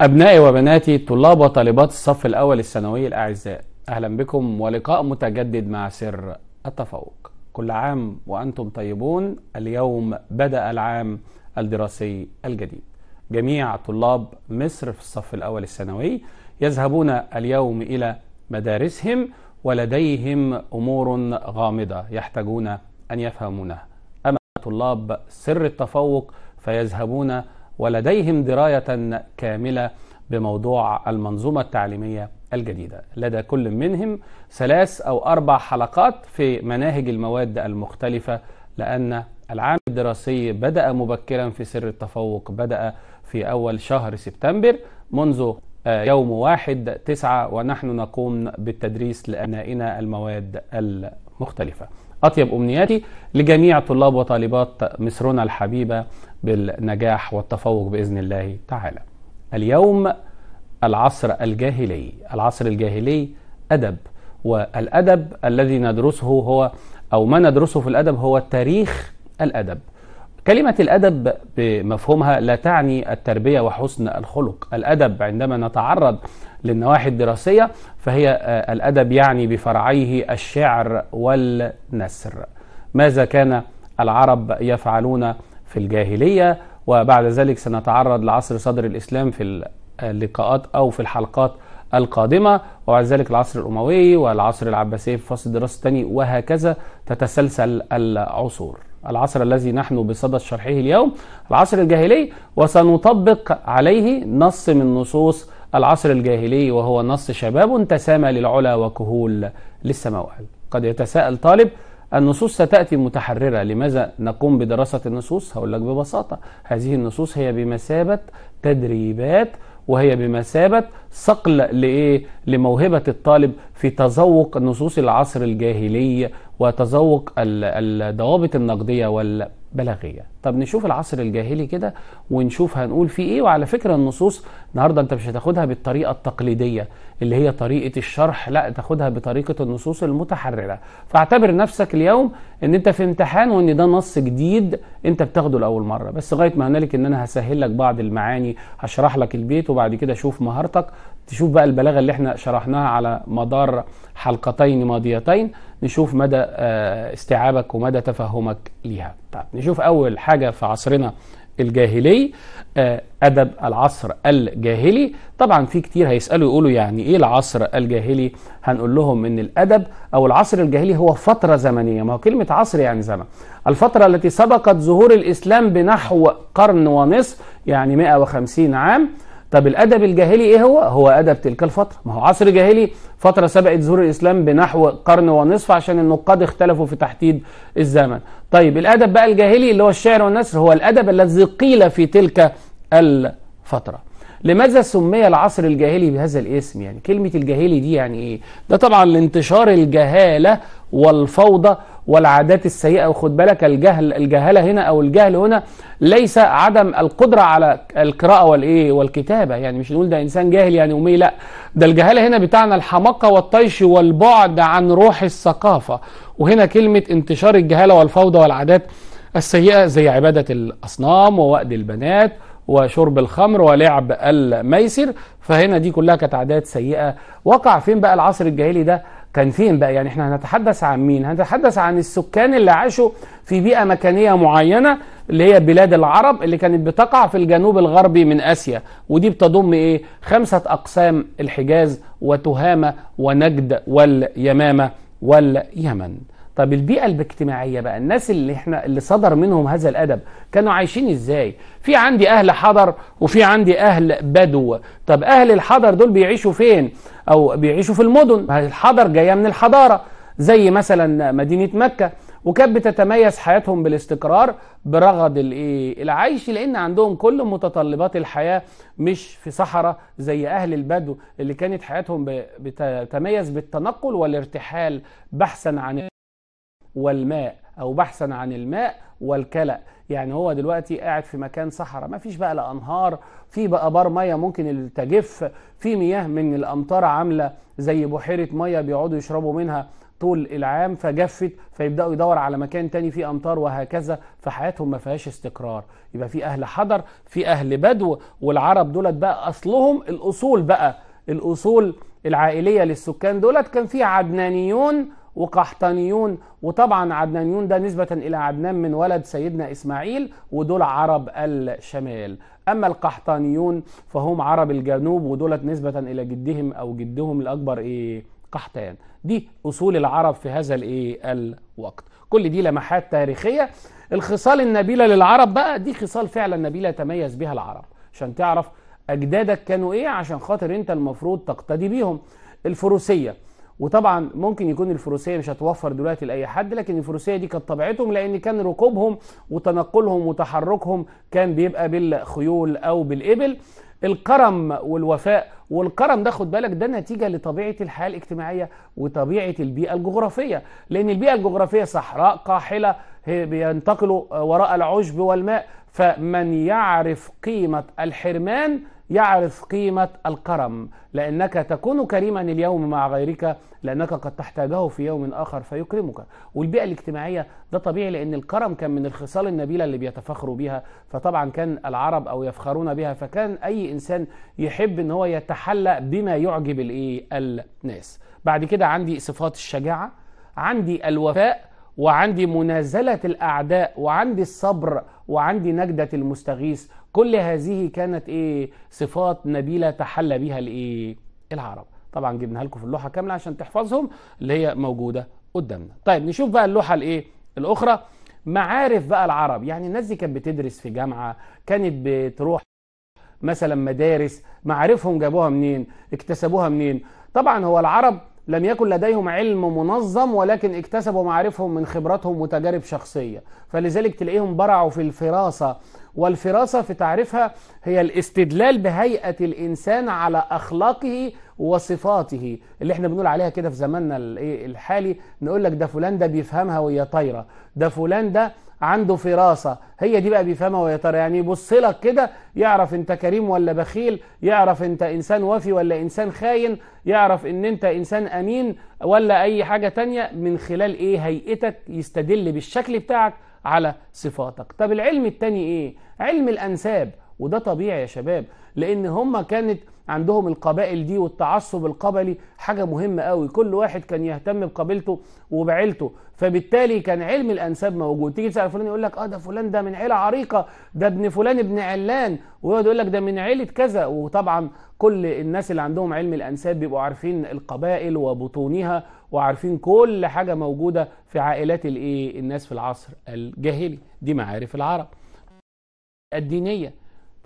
أبنائي وبناتي طلاب وطالبات الصف الأول الثانوي الأعزاء أهلا بكم ولقاء متجدد مع سر التفوق كل عام وأنتم طيبون اليوم بدأ العام الدراسي الجديد جميع طلاب مصر في الصف الأول الثانوي يذهبون اليوم إلى مدارسهم ولديهم أمور غامضة يحتاجون أن يفهمونها أما طلاب سر التفوق فيذهبون ولديهم دراية كاملة بموضوع المنظومة التعليمية الجديدة لدى كل منهم ثلاث أو أربع حلقات في مناهج المواد المختلفة لأن العام الدراسي بدأ مبكرا في سر التفوق بدأ في أول شهر سبتمبر منذ آه، يوم واحد تسعة ونحن نقوم بالتدريس لأبنائنا المواد المختلفة أطيب أمنياتي لجميع طلاب وطالبات مصرنا الحبيبة بالنجاح والتفوق باذن الله تعالى. اليوم العصر الجاهلي، العصر الجاهلي ادب والادب الذي ندرسه هو او ما ندرسه في الادب هو تاريخ الادب. كلمة الأدب بمفهومها لا تعني التربية وحسن الخلق، الأدب عندما نتعرض للنواحي الدراسية فهي آه، الأدب يعني بفرعيه الشعر والنثر. ماذا كان العرب يفعلون في الجاهلية وبعد ذلك سنتعرض لعصر صدر الإسلام في اللقاءات أو في الحلقات القادمة وبعد ذلك العصر الأموي والعصر العباسي في فصل الدراسة الثاني وهكذا تتسلسل العصور العصر الذي نحن بصدد شرحه اليوم العصر الجاهلي وسنطبق عليه نص من نصوص العصر الجاهلي وهو نص شباب تسامى للعلا وكهول للسماوات قد يتساءل طالب النصوص ستأتي متحررة لماذا نقوم بدراسة النصوص هقول لك ببساطة هذه النصوص هي بمثابة تدريبات وهي بمثابة صقل لإيه؟ لموهبة الطالب في تذوق نصوص العصر الجاهلي وتذوق الضوابط النقدية وال بلاغيه طب نشوف العصر الجاهلي كده ونشوف هنقول فيه ايه وعلى فكره النصوص النهارده انت مش هتاخدها بالطريقه التقليديه اللي هي طريقه الشرح لا تاخدها بطريقه النصوص المتحرره فاعتبر نفسك اليوم ان انت في امتحان وان ده نص جديد انت بتاخده لاول مره بس غايه ما هنالك ان انا هسهل لك بعض المعاني هشرح لك البيت وبعد كده اشوف مهارتك تشوف بقى البلاغه اللي احنا شرحناها على مدار حلقتين ماضيتين نشوف مدى آه، استيعابك ومدى تفهمك ليها طيب نشوف اول حاجه في عصرنا الجاهلي آه، ادب العصر الجاهلي طبعا في كتير هيسالوا يقولوا يعني ايه العصر الجاهلي هنقول لهم ان الادب او العصر الجاهلي هو فتره زمنيه ما هو كلمه عصر يعني زمن الفتره التي سبقت ظهور الاسلام بنحو قرن ونصف يعني 150 عام طب الأدب الجاهلي إيه هو؟ هو أدب تلك الفترة ما هو عصر جاهلي فترة سبقت ظهور الإسلام بنحو قرن ونصف عشان النقاد اختلفوا في تحديد الزمن طيب الأدب بقى الجاهلي اللي هو الشعر والنثر هو الأدب الذي قيل في تلك الفترة لماذا سمي العصر الجاهلي بهذا الاسم يعني كلمة الجاهلي دي يعني ايه ده طبعا لانتشار الجهالة والفوضى والعادات السيئة وخد بالك الجهل الجهلة هنا أو الجهل هنا ليس عدم القدرة على القراءة والإيه والكتابة يعني مش نقول ده إنسان جاهل يعني أمي لا ده الجهلة هنا بتاعنا الحماقة والطيش والبعد عن روح الثقافة وهنا كلمة انتشار الجهلة والفوضى والعادات السيئة زي عبادة الأصنام ووأد البنات وشرب الخمر ولعب الميسر فهنا دي كلها كانت عادات سيئة وقع فين بقى العصر الجاهلي ده كان فين بقى يعني احنا هنتحدث عن مين هنتحدث عن السكان اللي عاشوا في بيئة مكانية معينة اللي هي بلاد العرب اللي كانت بتقع في الجنوب الغربي من آسيا ودي بتضم ايه خمسة أقسام الحجاز وتهامة ونجد واليمامة واليمن طب البيئة الاجتماعية بقى الناس اللي احنا اللي صدر منهم هذا الأدب كانوا عايشين ازاي؟ في عندي أهل حضر وفي عندي أهل بدو، طب أهل الحضر دول بيعيشوا فين؟ أو بيعيشوا في المدن، الحضر جاية من الحضارة زي مثلا مدينة مكة وكانت بتتميز حياتهم بالاستقرار برغد الايه العيش لان عندهم كل متطلبات الحياه مش في صحراء زي اهل البدو اللي كانت حياتهم بتتميز بالتنقل والارتحال بحثا عن والماء او بحثا عن الماء والكلأ يعني هو دلوقتي قاعد في مكان صحراء ما فيش بقى لا انهار في بقى بار ميه ممكن تجف في مياه من الامطار عامله زي بحيره ميه بيقعدوا يشربوا منها طول العام فجفت فيبداوا يدور على مكان تاني فيه امطار وهكذا فحياتهم ما فيهاش استقرار يبقى في اهل حضر في اهل بدو والعرب دولت بقى اصلهم الاصول بقى الاصول العائليه للسكان دولت كان في عدنانيون وقحطانيون وطبعا عدنانيون ده نسبة إلى عدنان من ولد سيدنا إسماعيل ودول عرب الشمال أما القحطانيون فهم عرب الجنوب ودولت نسبة إلى جدهم أو جدهم الأكبر إيه قحطان دي أصول العرب في هذا الإيه الوقت كل دي لمحات تاريخية الخصال النبيلة للعرب بقى دي خصال فعلا نبيلة تميز بها العرب عشان تعرف أجدادك كانوا إيه عشان خاطر أنت المفروض تقتدي بيهم الفروسية وطبعا ممكن يكون الفروسيه مش هتوفر دلوقتي لاي حد لكن الفروسيه دي كانت طبيعتهم لان كان ركوبهم وتنقلهم وتحركهم كان بيبقى بالخيول او بالابل الكرم والوفاء والكرم ده خد بالك ده نتيجة لطبيعة الحياة الاجتماعية وطبيعة البيئة الجغرافية لأن البيئة الجغرافية صحراء قاحلة بينتقلوا وراء العشب والماء فمن يعرف قيمة الحرمان يعرف قيمة الكرم لأنك تكون كريما اليوم مع غيرك لأنك قد تحتاجه في يوم آخر فيكرمك والبيئة الاجتماعية ده طبيعي لأن الكرم كان من الخصال النبيلة اللي بيتفخروا بها فطبعا كان العرب أو يفخرون بها فكان أي إنسان يحب أن هو يتحلى بما يعجب إيه، الناس بعد كده عندي صفات الشجاعة عندي الوفاء وعندي منازلة الأعداء وعندي الصبر وعندي نجدة المستغيث كل هذه كانت ايه صفات نبيله تحلى بها الايه العرب طبعا جبناها لكم في اللوحه كامله عشان تحفظهم اللي هي موجوده قدامنا طيب نشوف بقى اللوحه الايه الاخرى معارف بقى العرب يعني الناس دي كانت بتدرس في جامعه كانت بتروح مثلا مدارس معارفهم جابوها منين اكتسبوها منين طبعا هو العرب لم يكن لديهم علم منظم ولكن اكتسبوا معارفهم من خبراتهم وتجارب شخصية فلذلك تلاقيهم برعوا في الفراسة والفراسة في تعريفها هي الاستدلال بهيئة الإنسان على أخلاقه وصفاته اللي احنا بنقول عليها كده في زماننا إيه، الحالي نقول لك ده فلان ده بيفهمها وهي طايرة ده فلان ده عنده فراسة هي دي بقى بيفهمها ويا ترى يعني يبص لك كده يعرف انت كريم ولا بخيل يعرف انت انسان وفي ولا انسان خاين يعرف ان انت انسان امين ولا اي حاجة تانية من خلال ايه هيئتك يستدل بالشكل بتاعك على صفاتك طب العلم التاني ايه علم الانساب وده طبيعي يا شباب لان هم كانت عندهم القبائل دي والتعصب القبلي حاجة مهمة قوي كل واحد كان يهتم بقبيلته وبعيلته فبالتالي كان علم الانساب موجود تيجي تسال فلان يقول لك اه ده فلان ده من عيله عريقه ده ابن فلان ابن علان ويقعد يقول لك ده من عيله كذا وطبعا كل الناس اللي عندهم علم الانساب بيبقوا عارفين القبائل وبطونها وعارفين كل حاجه موجوده في عائلات الايه الناس في العصر الجاهلي دي معارف العرب الدينيه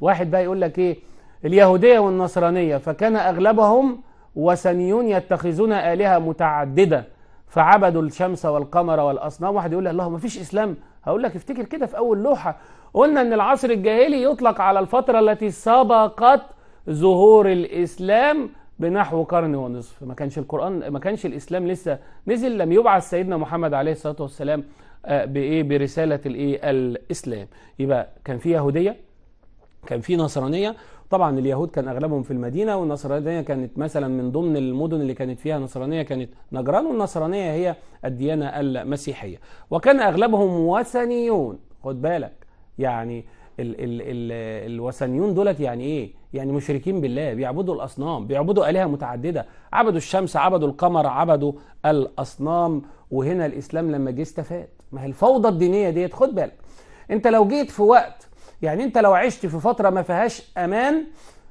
واحد بقى يقول لك ايه اليهوديه والنصرانيه فكان اغلبهم وثنيون يتخذون الهه متعدده فعبدوا الشمس والقمر والاصنام واحد يقول لي الله ما فيش اسلام هقول لك افتكر كده في اول لوحه قلنا ان العصر الجاهلي يطلق على الفتره التي سبقت ظهور الاسلام بنحو قرن ونصف ما كانش القران ما كانش الاسلام لسه نزل لم يبعث سيدنا محمد عليه الصلاه والسلام آه، بايه برساله الايه الاسلام يبقى كان في يهوديه كان في نصرانيه طبعا اليهود كان اغلبهم في المدينه والنصرانيه كانت مثلا من ضمن المدن اللي كانت فيها نصرانيه كانت نجران والنصرانيه هي الديانه المسيحيه وكان اغلبهم وثنيون خد بالك يعني ال ال ال الوثنيون دولت يعني ايه؟ يعني مشركين بالله بيعبدوا الاصنام بيعبدوا الهه متعدده عبدوا الشمس عبدوا القمر عبدوا الاصنام وهنا الاسلام لما جه استفاد ما هي الفوضى الدينيه ديت خد بالك انت لو جيت في وقت يعني انت لو عشت في فترة ما فيهاش امان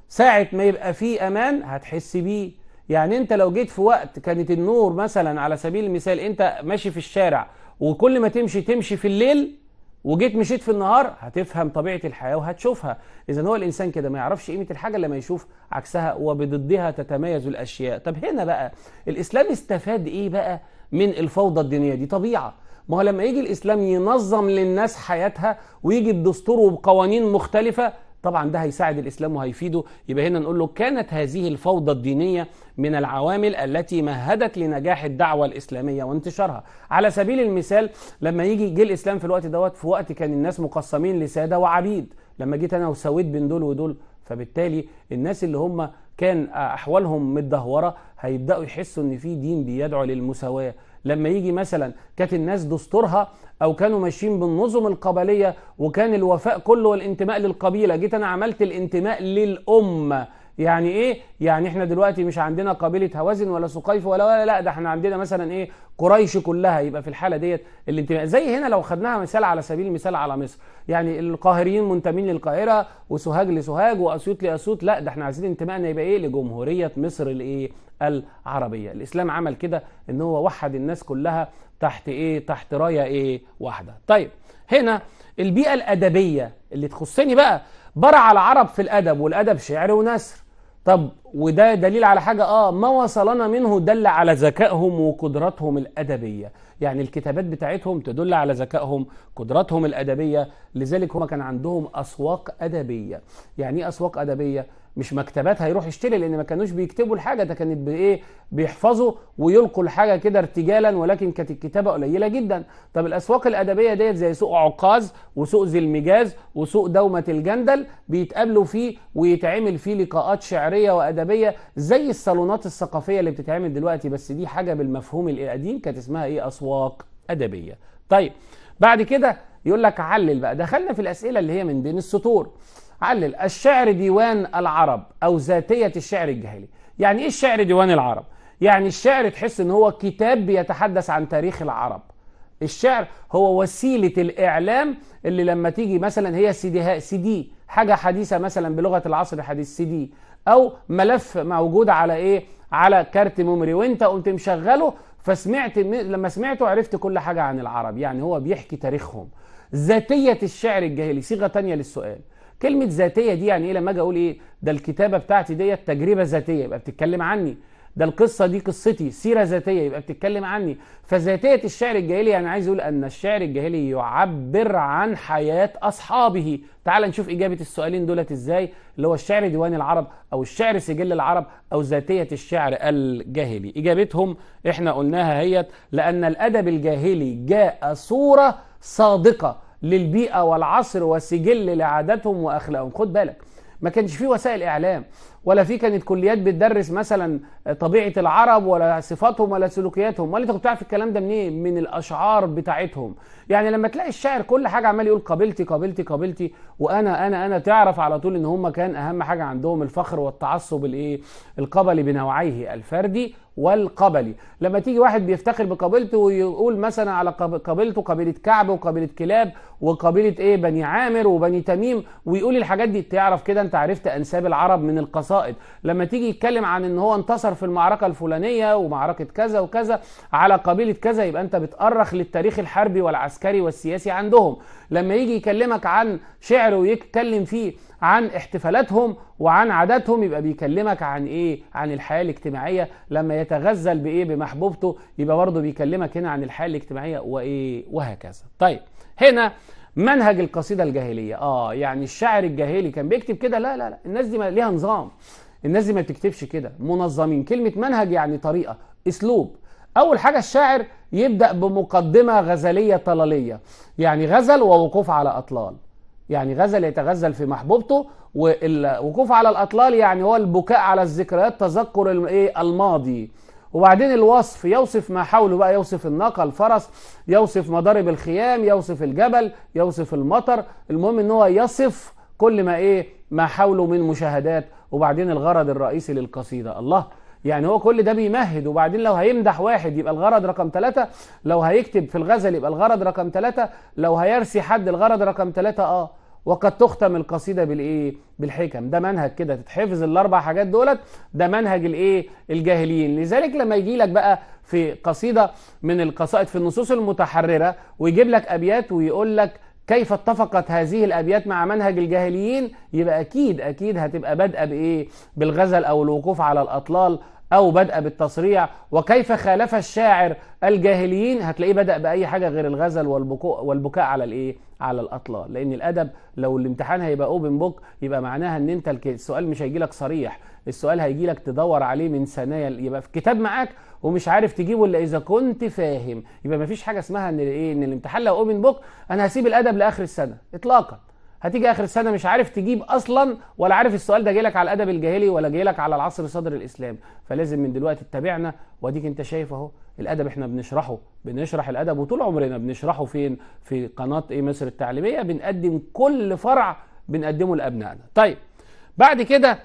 ساعة ما يبقى فيه امان هتحس بيه يعني انت لو جيت في وقت كانت النور مثلا على سبيل المثال انت ماشي في الشارع وكل ما تمشي تمشي في الليل وجيت مشيت في النهار هتفهم طبيعة الحياة وهتشوفها إذا هو الإنسان كده ما يعرفش قيمة الحاجة لما يشوف عكسها وبضدها تتميز الأشياء طب هنا بقى الإسلام استفاد إيه بقى من الفوضى الدينية دي طبيعة ما هو لما يجي الاسلام ينظم للناس حياتها ويجي بدستور وبقوانين مختلفه طبعا ده هيساعد الاسلام وهيفيده يبقى هنا نقول له كانت هذه الفوضى الدينيه من العوامل التي مهدت لنجاح الدعوه الاسلاميه وانتشارها على سبيل المثال لما يجي جه الاسلام في الوقت دوت في وقت كان الناس مقسمين لساده وعبيد لما جيت انا وسويت بين دول ودول فبالتالي الناس اللي هم كان احوالهم متدهوره هيبداوا يحسوا ان في دين بيدعو للمساواه لما يجي مثلا كانت الناس دستورها او كانوا ماشيين بالنظم القبليه وكان الوفاء كله والانتماء للقبيله جيت انا عملت الانتماء للامه يعني ايه يعني احنا دلوقتي مش عندنا قبيله هوازن ولا سقيف ولا ولا لا ده احنا عندنا مثلا ايه قريش كلها يبقى في الحاله ديت الانتماء زي هنا لو خدناها مثال على سبيل المثال على مصر يعني القاهريين منتمين للقاهره وسوهاج لسوهاج واسيوط لاسيوط لا ده احنا عايزين انتمائنا يبقى ايه لجمهوريه مصر الايه العربيه الاسلام عمل كده ان هو وحد الناس كلها تحت ايه تحت رايه ايه واحده طيب هنا البيئه الادبيه اللي تخصني بقى برع العرب في الادب والادب شعر ونثر طب وده دليل على حاجة آه ما وصلنا منه دل على ذكائهم وقدراتهم الأدبية يعني الكتابات بتاعتهم تدل على ذكائهم قدراتهم الأدبية لذلك هما كان عندهم أسواق أدبية يعني إيه أسواق أدبية مش مكتبات هيروح يشتري لان ما كانوش بيكتبوا الحاجه ده كانت بايه بيحفظوا ويلقوا الحاجه كده ارتجالا ولكن كانت الكتابه قليله جدا طب الاسواق الادبيه ديت زي سوق عقاز وسوق ذي المجاز وسوق دومه الجندل بيتقابلوا فيه ويتعمل فيه لقاءات شعريه وادبيه زي الصالونات الثقافيه اللي بتتعمل دلوقتي بس دي حاجه بالمفهوم القديم كانت اسمها ايه اسواق ادبيه طيب بعد كده يقول لك علل بقى دخلنا في الاسئله اللي هي من بين السطور علل الشعر ديوان العرب أو ذاتية الشعر الجاهلي يعني إيه الشعر ديوان العرب؟ يعني الشعر تحس إن هو كتاب بيتحدث عن تاريخ العرب الشعر هو وسيلة الإعلام اللي لما تيجي مثلا هي سي سيدي حاجة حديثة مثلا بلغة العصر الحديث سيدي أو ملف موجود على إيه على كارت ميموري وانت قمت مشغله فسمعت لما سمعته عرفت كل حاجة عن العرب يعني هو بيحكي تاريخهم ذاتية الشعر الجاهلي صيغة تانية للسؤال كلمه ذاتيه دي يعني ايه لما اجي اقول ايه ده الكتابه بتاعتي ديت تجربه ذاتيه يبقى بتتكلم عني ده القصه دي قصتي سيره ذاتيه يبقى بتتكلم عني فذاتيه الشعر الجاهلي يعني عايز اقول ان الشعر الجاهلي يعبر عن حياه اصحابه تعال نشوف اجابه السؤالين دولت ازاي اللي هو الشعر ديوان العرب او الشعر سجل العرب او ذاتيه الشعر الجاهلي اجابتهم احنا قلناها هيت لان الادب الجاهلي جاء صوره صادقه للبيئة والعصر وسجل لعاداتهم وأخلاقهم خد بالك ما كانش فيه وسائل إعلام ولا في كانت كليات بتدرس مثلا طبيعه العرب ولا صفاتهم ولا سلوكياتهم ولا انت كنت بتعرف الكلام ده منين إيه؟ من الاشعار بتاعتهم يعني لما تلاقي الشاعر كل حاجه عمال يقول قابلتي قابلتي قابلتي وانا انا انا تعرف على طول ان هم كان اهم حاجه عندهم الفخر والتعصب الايه القبلي بنوعيه الفردي والقبلي لما تيجي واحد بيفتخر بقبيلته ويقول مثلا على قبيلته قبيله كعب وقبيله كلاب وقبيله ايه بني عامر وبني تميم ويقول الحاجات دي تعرف كده انت عرفت انساب العرب من القصر القصائد لما تيجي يتكلم عن ان هو انتصر في المعركه الفلانيه ومعركه كذا وكذا على قبيله كذا يبقى انت بتأرخ للتاريخ الحربي والعسكري والسياسي عندهم لما يجي يكلمك عن شعر ويتكلم فيه عن احتفالاتهم وعن عاداتهم يبقى بيكلمك عن ايه عن الحياه الاجتماعيه لما يتغزل بايه بمحبوبته يبقى برضه بيكلمك هنا عن الحياه الاجتماعيه وايه وهكذا طيب هنا منهج القصيده الجاهليه اه يعني الشاعر الجاهلي كان بيكتب كده لا لا لا الناس دي ما ليها نظام الناس دي ما بتكتبش كده منظمين كلمه منهج يعني طريقه اسلوب اول حاجه الشاعر يبدا بمقدمه غزليه طلاليه يعني غزل ووقوف على اطلال يعني غزل يتغزل في محبوبته والوقوف على الاطلال يعني هو البكاء على الذكريات تذكر الايه الماضي وبعدين الوصف يوصف ما حوله بقى يوصف الناقة الفرس يوصف مضارب الخيام يوصف الجبل يوصف المطر المهم ان هو يصف كل ما ايه ما حوله من مشاهدات وبعدين الغرض الرئيسي للقصيدة الله يعني هو كل ده بيمهد وبعدين لو هيمدح واحد يبقى الغرض رقم ثلاثة لو هيكتب في الغزل يبقى الغرض رقم ثلاثة لو هيرسي حد الغرض رقم ثلاثة اه وقد تختم القصيدة بالإيه؟ بالحكم ده منهج كده تتحفظ الأربع حاجات دولت ده منهج الإيه؟ الجاهليين لذلك لما يجي لك بقى في قصيدة من القصائد في النصوص المتحررة ويجيب لك أبيات ويقول لك كيف اتفقت هذه الأبيات مع منهج الجاهليين يبقى أكيد أكيد هتبقى بادئة بإيه؟ بالغزل أو الوقوف على الأطلال أو بدأ بالتصريع وكيف خالف الشاعر الجاهليين هتلاقيه بدأ بأي حاجة غير الغزل والبكاء, والبكاء على الإيه؟ على الأطلال لأن الأدب لو الامتحان هيبقى أوبن بوك يبقى معناها أن أنت السؤال مش هيجي لك صريح السؤال هيجي لك تدور عليه من ثنايا يبقى في كتاب معاك ومش عارف تجيبه إلا إذا كنت فاهم يبقى ما فيش حاجة اسمها أن إيه؟ أن الامتحان لو أوبن بوك أنا هسيب الأدب لآخر السنة إطلاقا هتيجي اخر السنه مش عارف تجيب اصلا ولا عارف السؤال ده جايلك على الادب الجاهلي ولا جايلك على العصر صدر الاسلام فلازم من دلوقتي تتابعنا واديك انت شايف اهو الادب احنا بنشرحه بنشرح الادب وطول عمرنا بنشرحه فين في قناه ايه مصر التعليميه بنقدم كل فرع بنقدمه لابنائنا طيب بعد كده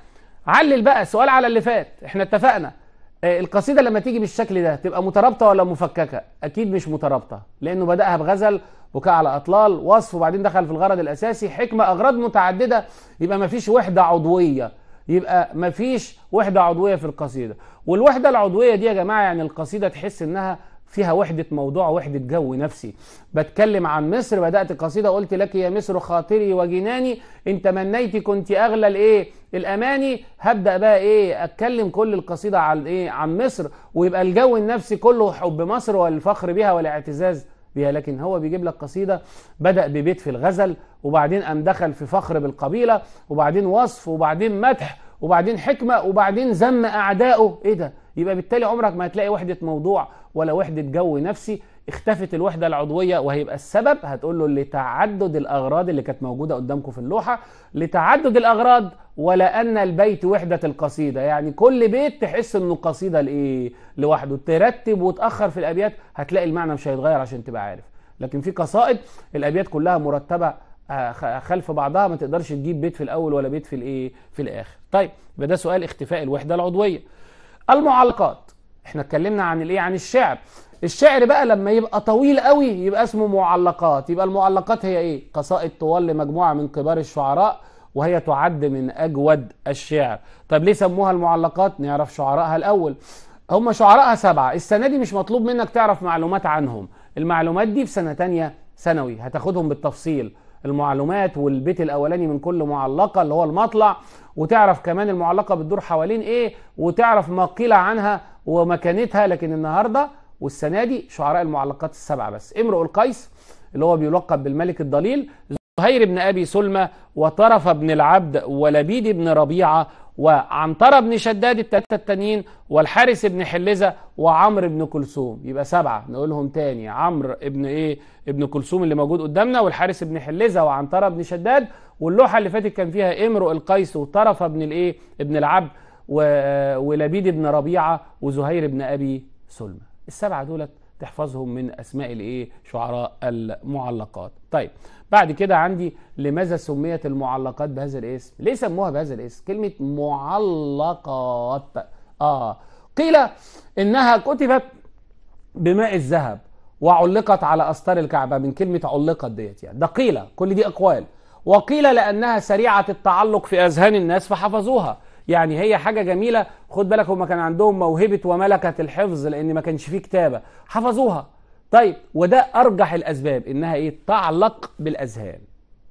علل بقى سؤال على اللي فات احنا اتفقنا آه، القصيدة لما تيجي بالشكل ده تبقى مترابطة ولا مفككة أكيد مش مترابطة لأنه بدأها بغزل بكاء على أطلال وصف وبعدين دخل في الغرض الأساسي حكمة أغراض متعددة يبقى مفيش وحدة عضوية يبقى مفيش وحدة عضوية في القصيدة والوحدة العضوية دي يا جماعة يعني القصيدة تحس إنها فيها وحدة موضوع وحدة جو نفسي بتكلم عن مصر بدأت قصيدة قلت لك يا مصر خاطري وجناني إن تمنيت كنت أغلى الإيه الأماني هبدأ بقى إيه أتكلم كل القصيدة عن إيه عن مصر ويبقى الجو النفسي كله حب مصر والفخر بها والاعتزاز بها لكن هو بيجيب لك قصيدة بدأ ببيت في الغزل وبعدين أم دخل في فخر بالقبيلة وبعدين وصف وبعدين مدح وبعدين حكمة وبعدين ذم أعدائه إيه ده يبقى بالتالي عمرك ما هتلاقي وحده موضوع ولا وحده جو نفسي اختفت الوحده العضويه وهيبقى السبب هتقول له لتعدد الاغراض اللي كانت موجوده قدامكم في اللوحه لتعدد الاغراض ولا ان البيت وحده القصيده يعني كل بيت تحس انه قصيده لايه لوحده ترتب وتاخر في الابيات هتلاقي المعنى مش هيتغير عشان تبقى عارف لكن في قصائد الابيات كلها مرتبه آه، خلف بعضها ما تقدرش تجيب بيت في الاول ولا بيت في الايه في الاخر طيب يبقى ده سؤال اختفاء الوحده العضويه المعلقات احنا اتكلمنا عن الايه عن الشعر الشعر بقى لما يبقى طويل قوي يبقى اسمه معلقات يبقى المعلقات هي ايه قصائد طوال لمجموعه من كبار الشعراء وهي تعد من اجود الشعر طب ليه سموها المعلقات نعرف شعراءها الاول هم شعراءها سبعة السنة دي مش مطلوب منك تعرف معلومات عنهم المعلومات دي في سنة تانية ثانوي هتاخدهم بالتفصيل المعلومات والبيت الاولاني من كل معلقه اللي هو المطلع وتعرف كمان المعلقه بتدور حوالين ايه وتعرف ما قيل عنها ومكانتها لكن النهارده والسنه دي شعراء المعلقات السبعه بس امرؤ القيس اللي هو بيلقب بالملك الضليل زهير بن ابي سلمى وطرف بن العبد ولبيد بن ربيعه وعنترة بن شداد التلاتة التانيين والحارس بن حلزة وعمرو بن كلثوم يبقى سبعة نقولهم تاني عمرو ابن ايه ابن كلثوم اللي موجود قدامنا والحارس بن حلزة وعنترة بن شداد واللوحة اللي فاتت كان فيها امرؤ القيس وطرفة بن الايه ابن العبد ولبيد بن ربيعة وزهير بن ابي سلمى السبعة دولت تحفظهم من اسماء الايه شعراء المعلقات طيب بعد كده عندي لماذا سميت المعلقات بهذا الاسم ليه سموها بهذا الاسم كلمة معلقات آه قيل إنها كتبت بماء الذهب وعلقت على أستار الكعبة من كلمة علقت ديت يعني ده قيل كل دي أقوال وقيل لأنها سريعة التعلق في أذهان الناس فحفظوها يعني هي حاجة جميلة خد بالك هما كان عندهم موهبة وملكة الحفظ لأن ما كانش فيه كتابة حفظوها طيب وده ارجح الاسباب انها ايه تعلق بالاذهان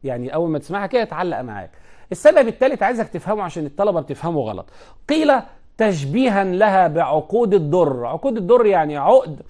يعني اول ما تسمعها كده تعلق معاك السبب الثالث عايزك تفهمه عشان الطلبه بتفهمه غلط قيل تشبيها لها بعقود الدر عقود الدر يعني عقد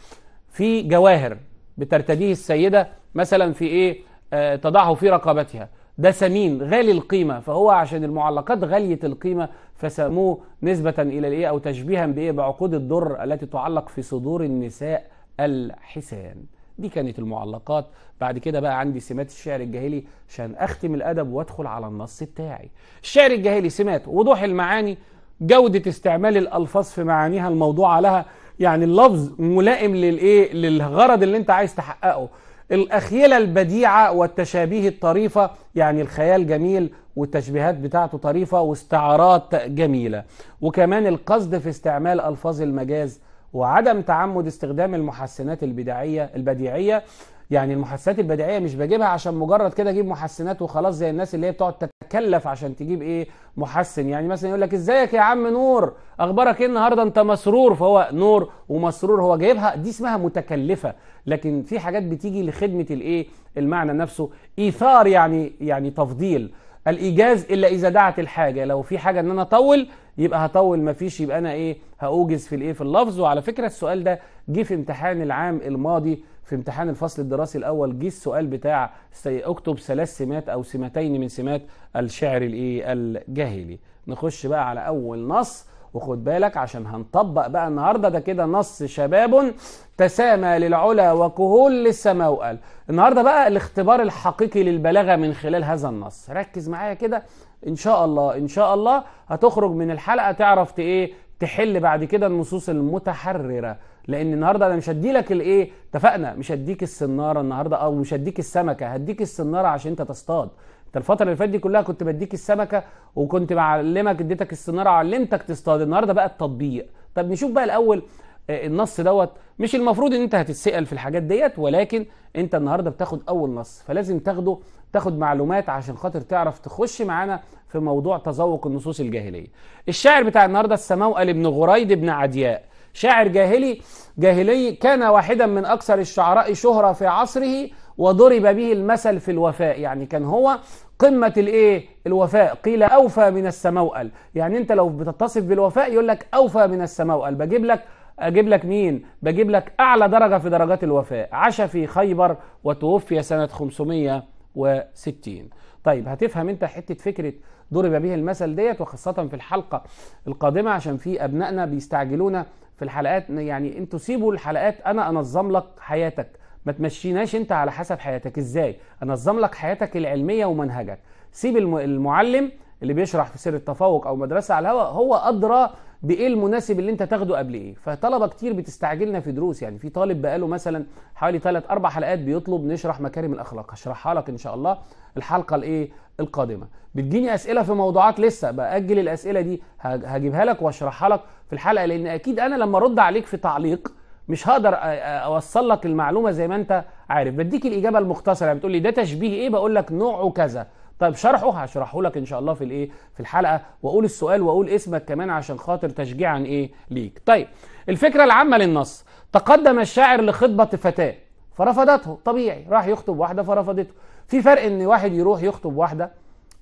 في جواهر بترتديه السيده مثلا في ايه آه، تضعه في رقبتها ده ثمين غالي القيمة فهو عشان المعلقات غالية القيمة فسموه نسبة إلى الإيه أو تشبيها بإيه بعقود الدر التي تعلق في صدور النساء الحسان دي كانت المعلقات بعد كده بقى عندي سمات الشعر الجاهلي عشان اختم الادب وادخل على النص بتاعي الشعر الجاهلي سمات وضوح المعاني جودة استعمال الألفاظ في معانيها الموضوعة لها يعني اللفظ ملائم للإيه للغرض اللي أنت عايز تحققه الأخيلة البديعة والتشابيه الطريفة يعني الخيال جميل والتشبيهات بتاعته طريفة واستعارات جميلة وكمان القصد في استعمال ألفاظ المجاز وعدم تعمد استخدام المحسنات البداعيه البديعيه يعني المحسنات البديعيه مش بجيبها عشان مجرد كده اجيب محسنات وخلاص زي الناس اللي هي بتقعد تتكلف عشان تجيب ايه محسن يعني مثلا يقول لك ازيك يا عم نور اخبارك ايه النهارده انت مسرور فهو نور ومسرور هو جايبها دي اسمها متكلفه لكن في حاجات بتيجي لخدمه الايه المعنى نفسه ايثار يعني يعني تفضيل الايجاز الا اذا دعت الحاجه لو في حاجه ان انا اطول يبقى هطول ما فيش يبقى انا ايه هأوجز في الايه في اللفظ وعلى فكره السؤال ده جه في امتحان العام الماضي في امتحان الفصل الدراسي الاول جه السؤال بتاع اكتب ثلاث سمات او سمتين من سمات الشعر الايه الجاهلي نخش بقى على اول نص وخد بالك عشان هنطبق بقى النهارده ده كده نص شباب تسامى للعلا وكهول للسماء وقال النهارده بقى الاختبار الحقيقي للبلاغه من خلال هذا النص ركز معايا كده ان شاء الله ان شاء الله هتخرج من الحلقه تعرف ايه تحل بعد كده النصوص المتحرره لان النهارده انا مش هديلك الايه اتفقنا مش هديك السناره النهارده او مش هديك السمكه هديك السناره عشان انت تصطاد انت الفتره اللي فاتت دي كلها كنت بديك السمكه وكنت بعلمك اديتك السناره وعلمتك تصطاد النهارده بقى التطبيق طب نشوف بقى الاول آه، النص دوت مش المفروض ان انت هتتسال في الحاجات ديت ولكن انت النهارده بتاخد اول نص فلازم تاخده تاخد معلومات عشان خاطر تعرف تخش معانا في موضوع تذوق النصوص الجاهليه الشاعر بتاع النهارده السموأل بن غريد بن عدياء شاعر جاهلي جاهلي كان واحدا من اكثر الشعراء شهره في عصره وضرب به المثل في الوفاء يعني كان هو قمة الايه الوفاء قيل اوفى من السموأل يعني انت لو بتتصف بالوفاء يقول لك اوفى من السموأل بجيب لك اجيب لك مين بجيب لك اعلى درجة في درجات الوفاء عاش في خيبر وتوفي سنة 500 وستين طيب هتفهم انت حته فكره ضرب به المثل ديت وخاصه في الحلقه القادمه عشان في ابنائنا بيستعجلونا في الحلقات يعني انتوا سيبوا الحلقات انا انظم لك حياتك ما تمشيناش انت على حسب حياتك ازاي انظم لك حياتك العلميه ومنهجك سيب المعلم اللي بيشرح في سر التفوق او مدرسه على الهواء هو ادرى بايه المناسب اللي انت تاخده قبل ايه فطلبه كتير بتستعجلنا في دروس يعني في طالب بقاله مثلا حوالي ثلاث اربع حلقات بيطلب نشرح مكارم الاخلاق هشرحها لك ان شاء الله الحلقه الايه القادمه بتجيني اسئله في موضوعات لسه باجل الاسئله دي هجيبها لك واشرحها لك في الحلقه لان اكيد انا لما ارد عليك في تعليق مش هقدر اوصل لك المعلومه زي ما انت عارف بديك الاجابه المختصره يعني بتقول لي ده تشبيه ايه بقول لك نوعه كذا طيب شرحه هشرحه لك ان شاء الله في الايه في الحلقه واقول السؤال واقول اسمك كمان عشان خاطر تشجيعا ايه ليك طيب الفكره العامه للنص تقدم الشاعر لخطبه فتاه فرفضته طبيعي راح يخطب واحده فرفضته في فرق ان واحد يروح يخطب واحده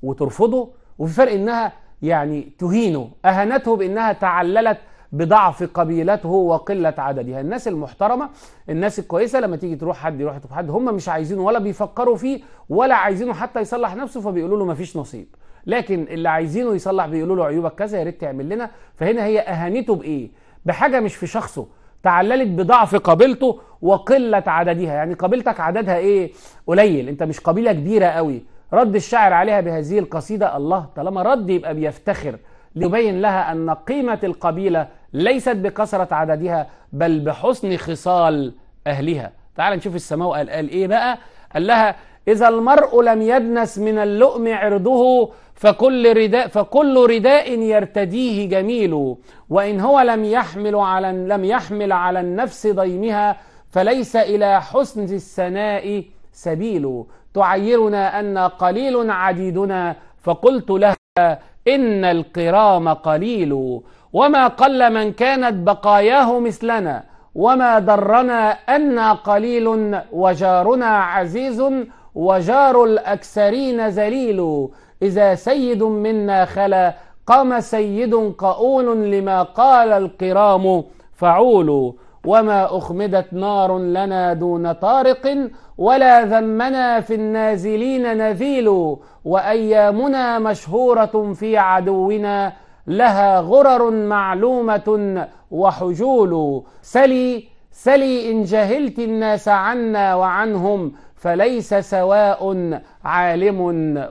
وترفضه وفي فرق انها يعني تهينه اهانته بانها تعللت بضعف قبيلته وقلة عددها الناس المحترمة الناس الكويسة لما تيجي تروح حد يروح حد هم مش عايزينه ولا بيفكروا فيه ولا عايزينه حتى يصلح نفسه فبيقولوا له مفيش نصيب لكن اللي عايزينه يصلح بيقولوا له عيوبك كذا يا ريت تعمل لنا فهنا هي اهانته بايه بحاجه مش في شخصه تعللت بضعف قبيلته وقله عددها يعني قبيلتك عددها ايه قليل انت مش قبيله كبيره قوي رد الشاعر عليها بهذه القصيده الله طالما رد يبقى بيفتخر ليبين لها أن قيمة القبيلة ليست بكثرة عددها بل بحسن خصال أهلها تعال نشوف السماء قال, قال إيه بقى قال لها إذا المرء لم يدنس من اللؤم عرضه فكل رداء فكل رداء يرتديه جميل وإن هو لم يحمل على لم يحمل على النفس ضيمها فليس إلى حسن الثناء سبيل تعيرنا أن قليل عديدنا فقلت لها إن القرام قليل وما قل من كانت بقاياه مثلنا وما درنا أنا قليل وجارنا عزيز وجار الأكثرين ذليل إذا سيد منا خلا قام سيد قؤون لما قال القرام فعولوا وما أخمدت نار لنا دون طارق ولا ذمنا في النازلين نذيل وأيامنا مشهورة في عدونا لها غرر معلومة وحجول سلي سلي إن جهلت الناس عنا وعنهم فليس سواء عالم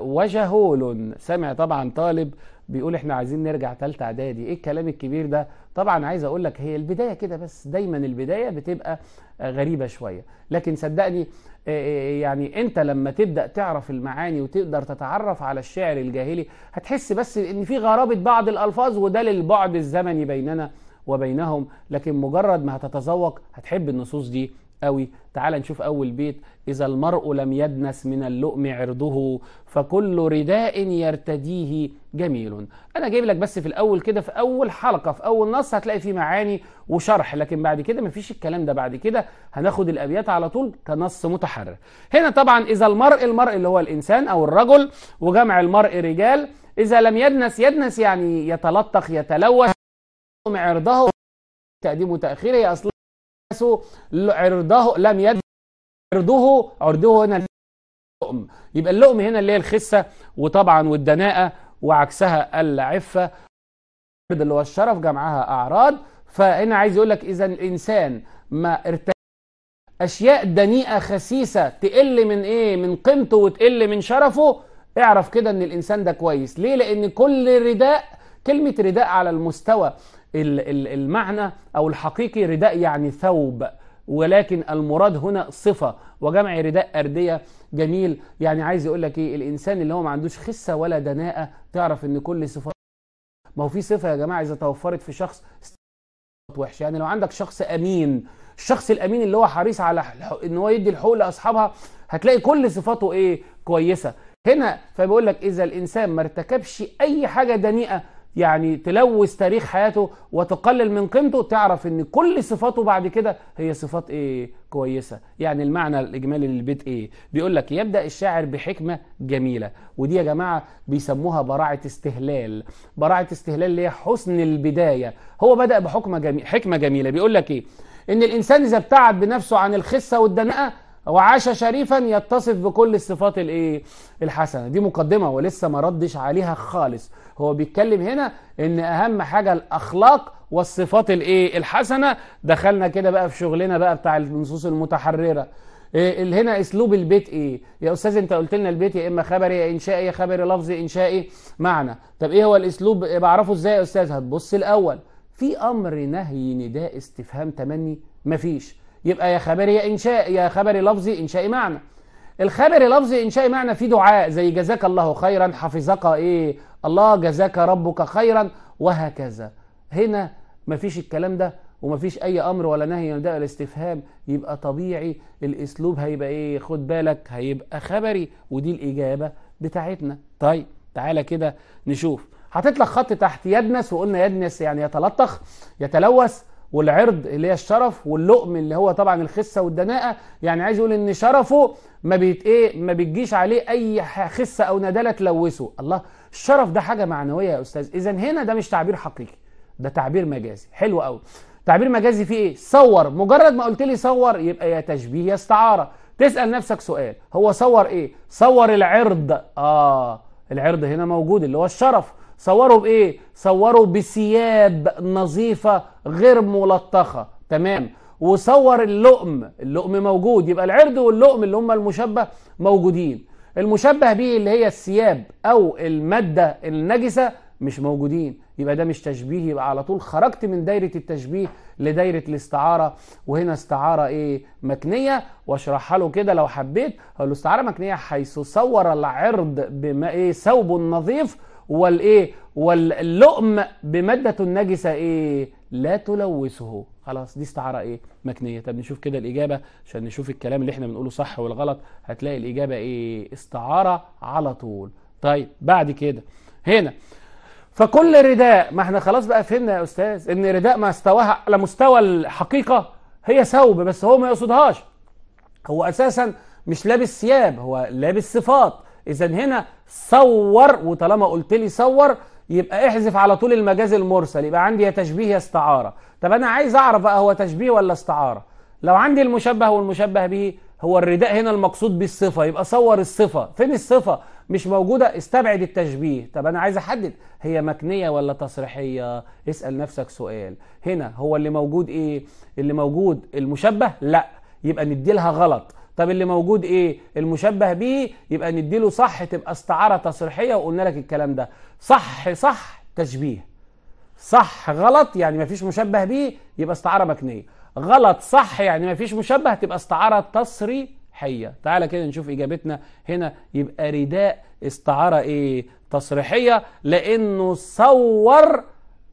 وجهول سمع طبعا طالب بيقول احنا عايزين نرجع تالتة اعدادي ايه الكلام الكبير ده طبعا عايز اقول لك هي البدايه كده بس دايما البدايه بتبقى غريبه شويه لكن صدقني آه، آه، يعني انت لما تبدا تعرف المعاني وتقدر تتعرف على الشعر الجاهلي هتحس بس ان في غرابه بعض الالفاظ وده للبعد الزمني بيننا وبينهم لكن مجرد ما هتتذوق هتحب النصوص دي قوي تعال نشوف أول بيت إذا المرء لم يدنس من اللؤم عرضه فكل رداء يرتديه جميل أنا جايب لك بس في الأول كده في أول حلقة في أول نص هتلاقي فيه معاني وشرح لكن بعد كده مفيش الكلام ده بعد كده هناخد الأبيات على طول كنص متحرر هنا طبعا إذا المرء المرء اللي هو الإنسان أو الرجل وجمع المرء رجال إذا لم يدنس يدنس يعني يتلطخ يتلوث عرضه تقديم وتأخير هي أصلا عرضه لم يد عرضه عرضه هنا اللقم يبقى اللؤم هنا اللي هي الخسة وطبعا والدناءة وعكسها العفة اللي هو الشرف جمعها أعراض فهنا عايز يقول لك إذا الإنسان ما ارتكب أشياء دنيئة خسيسة تقل من إيه من قيمته وتقل من شرفه اعرف كده إن الإنسان ده كويس ليه لأن كل رداء كلمة رداء على المستوى المعنى أو الحقيقي رداء يعني ثوب ولكن المراد هنا صفة وجمع رداء أردية جميل يعني عايز يقول لك إيه الإنسان اللي هو ما عندوش خسة ولا دناءة تعرف إن كل صفات ما هو في صفة يا جماعة إذا توفرت في شخص وحش يعني لو عندك شخص أمين الشخص الأمين اللي هو حريص على إن هو يدي الحقوق لأصحابها هتلاقي كل صفاته إيه كويسة هنا فبيقول لك إذا الإنسان ما ارتكبش أي حاجة دنيئة يعني تلوث تاريخ حياته وتقلل من قيمته تعرف ان كل صفاته بعد كده هي صفات ايه كويسة يعني المعنى الاجمالي للبيت ايه بيقول لك يبدأ الشاعر بحكمة جميلة ودي يا جماعة بيسموها براعة استهلال براعة استهلال اللي هي حسن البداية هو بدأ بحكمة جميلة حكمة جميلة بيقول لك ايه ان الانسان اذا ابتعد بنفسه عن الخسة والدناءة وعاش شريفا يتصف بكل الصفات الايه الحسنه دي مقدمه ولسه ما ردش عليها خالص هو بيتكلم هنا ان اهم حاجه الاخلاق والصفات الايه الحسنه دخلنا كده بقى في شغلنا بقى بتاع النصوص المتحرره إيه هنا اسلوب البيت ايه يا استاذ انت قلت لنا البيت يا اما خبري يا انشائي يا خبري لفظي انشائي معنى طب ايه هو الاسلوب إيه بعرفه ازاي يا استاذ هتبص الاول في امر نهي نداء استفهام تمني مفيش يبقى يا خبري يا انشاء يا خبري لفظي انشاء معنى الخبر لفظي انشاء معنى في دعاء زي جزاك الله خيرا حفظك ايه الله جزاك ربك خيرا وهكذا هنا مفيش الكلام ده ومفيش اي امر ولا نهي ده الاستفهام يبقى طبيعي الاسلوب هيبقى ايه خد بالك هيبقى خبري ودي الاجابه بتاعتنا طيب تعالى كده نشوف لك خط تحت يدنس وقلنا يدنس يعني يتلطخ يتلوث والعرض اللي هي الشرف واللقم اللي هو طبعا الخسه والدناءه يعني عايز يقول ان شرفه ما بيت ايه ما بتجيش عليه اي خسه او نداله تلوثه الله الشرف ده حاجه معنويه يا استاذ اذا هنا ده مش تعبير حقيقي ده تعبير مجازي حلو قوي تعبير مجازي فيه ايه صور مجرد ما قلت لي صور يبقى يا تشبيه يا استعاره تسال نفسك سؤال هو صور ايه صور العرض اه العرض هنا موجود اللي هو الشرف صوروا بايه صوروا بثياب نظيفه غير ملطخه تمام وصور اللؤم اللؤم موجود يبقى العرض واللؤم اللي هم المشبه موجودين المشبه به اللي هي الثياب او الماده النجسه مش موجودين يبقى ده مش تشبيه يبقى على طول خرجت من دايرة التشبيه لدايرة الاستعارة وهنا استعارة ايه مكنية واشرحها له كده لو حبيت هقول له استعارة مكنية حيث صور العرض بما ايه ثوب نظيف والايه واللؤم بمادة النجسة ايه لا تلوثه خلاص دي استعارة ايه مكنية طب نشوف كده الاجابة عشان نشوف الكلام اللي احنا بنقوله صح والغلط هتلاقي الاجابة ايه استعارة على طول طيب بعد كده هنا فكل رداء ما احنا خلاص بقى فهمنا يا استاذ ان رداء ما استواها على مستوى الحقيقة هي ثوب بس هو ما يقصدهاش هو اساسا مش لابس ثياب هو لابس صفات اذا هنا صور وطالما قلت لي صور يبقى احذف على طول المجاز المرسل يبقى عندي يا تشبيه يا استعاره طب انا عايز اعرف بقى هو تشبيه ولا استعاره لو عندي المشبه والمشبه به هو الرداء هنا المقصود بالصفه يبقى صور الصفه فين الصفه مش موجوده استبعد التشبيه طب انا عايز احدد هي مكنيه ولا تصريحيه اسال نفسك سؤال هنا هو اللي موجود ايه اللي موجود المشبه لا يبقى ندي لها غلط طب اللي موجود ايه المشبه به يبقى نديله صح تبقى استعارة تصريحية وقلنا لك الكلام ده صح صح تشبيه صح غلط يعني ما فيش مشبه به يبقى استعارة مكنية غلط صح يعني ما فيش مشبه تبقى استعارة تصريحية تعالى كده نشوف إجابتنا هنا يبقى رداء استعارة إيه تصريحية لأنه صور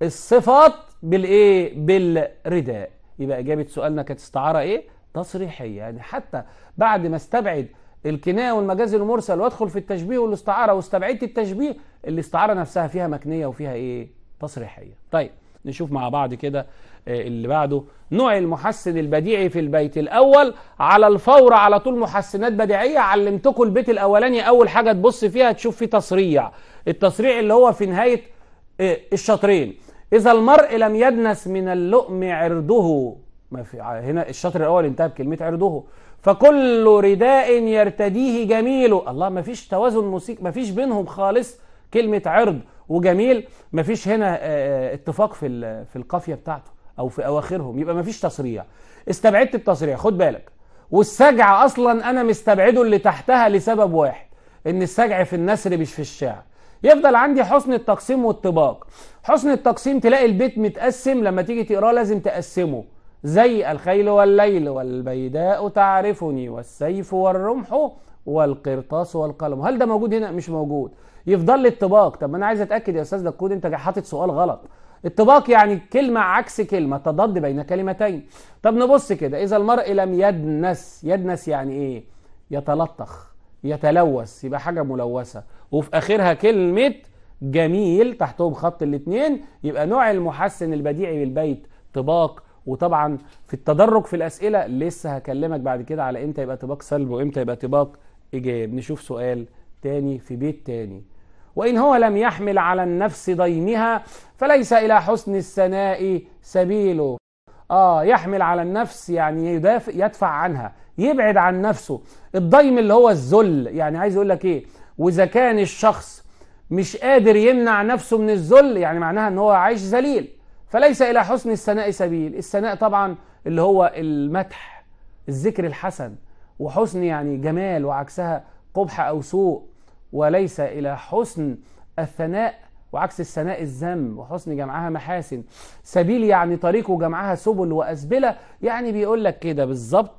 الصفات بالإيه بالرداء يبقى إجابة سؤالنا كانت استعارة إيه تصريحيه يعني حتى بعد ما استبعد الكنايه والمجاز المرسل وادخل في التشبيه والاستعاره واستبعدت التشبيه الاستعاره نفسها فيها مكنيه وفيها ايه تصريحيه طيب نشوف مع بعض كده آه، اللي بعده نوع المحسن البديعي في البيت الاول على الفور على طول محسنات بديعيه علمتكم البيت الاولاني اول حاجه تبص فيها تشوف فيه تصريع التصريع اللي هو في نهايه آه، الشطرين اذا المرء لم يدنس من اللؤم عرضه ما في هنا الشطر الاول انتهى بكلمه عرضه فكل رداء يرتديه جميل الله ما فيش توازن موسيقي ما فيش بينهم خالص كلمه عرض وجميل ما فيش هنا آه، آه، اتفاق في في القافيه بتاعته او في اواخرهم يبقى ما فيش تصريع استبعدت التصريع خد بالك والسجع اصلا انا مستبعده اللي تحتها لسبب واحد ان السجع في النسر مش في الشعر يفضل عندي حسن التقسيم والطباق حسن التقسيم تلاقي البيت متقسم لما تيجي تقراه لازم تقسمه زي الخيل والليل والبيداء تعرفني والسيف والرمح والقرطاس والقلم هل ده موجود هنا مش موجود يفضل لي الطباق طب انا عايز اتاكد يا استاذ دكتور انت حاطط سؤال غلط الطباق يعني كلمة عكس كلمة تضاد بين كلمتين طب نبص كده إذا المرء لم يدنس يدنس يعني إيه يتلطخ يتلوث يبقى حاجة ملوثة وفي آخرها كلمة جميل تحتهم خط الاثنين يبقى نوع المحسن البديعي بالبيت طباق وطبعا في التدرج في الاسئله لسه هكلمك بعد كده على امتى يبقى طباق سلب وامتى يبقى طباق ايجاب نشوف سؤال تاني في بيت تاني وإن هو لم يحمل على النفس ضيمها فليس إلى حسن الثناء سبيله آه يحمل على النفس يعني يدافع يدفع عنها يبعد عن نفسه الضيم اللي هو الذل يعني عايز يقول لك إيه وإذا كان الشخص مش قادر يمنع نفسه من الذل يعني معناها إن هو عايش ذليل فليس إلى حسن الثناء سبيل الثناء طبعا اللي هو المدح الذكر الحسن وحسن يعني جمال وعكسها قبح أو سوء وليس إلى حسن الثناء وعكس الثناء الذم وحسن جمعها محاسن سبيل يعني طريق وجمعها سبل وأسبلة يعني بيقول لك كده بالظبط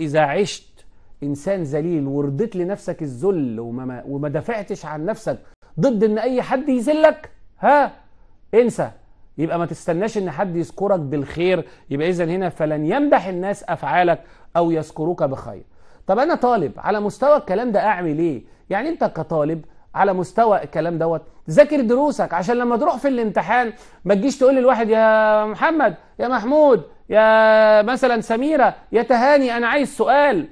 إذا عشت إنسان ذليل ورضيت لنفسك الذل وما, وما دافعتش عن نفسك ضد إن أي حد يذلك ها انسى يبقى ما تستناش ان حد يذكرك بالخير يبقى اذا هنا فلن يمدح الناس افعالك او يذكروك بخير طب انا طالب على مستوى الكلام ده اعمل ايه يعني انت كطالب على مستوى الكلام دوت ذاكر دروسك عشان لما تروح في الامتحان ما تجيش تقول للواحد يا محمد يا محمود يا مثلا سميرة يا تهاني انا عايز سؤال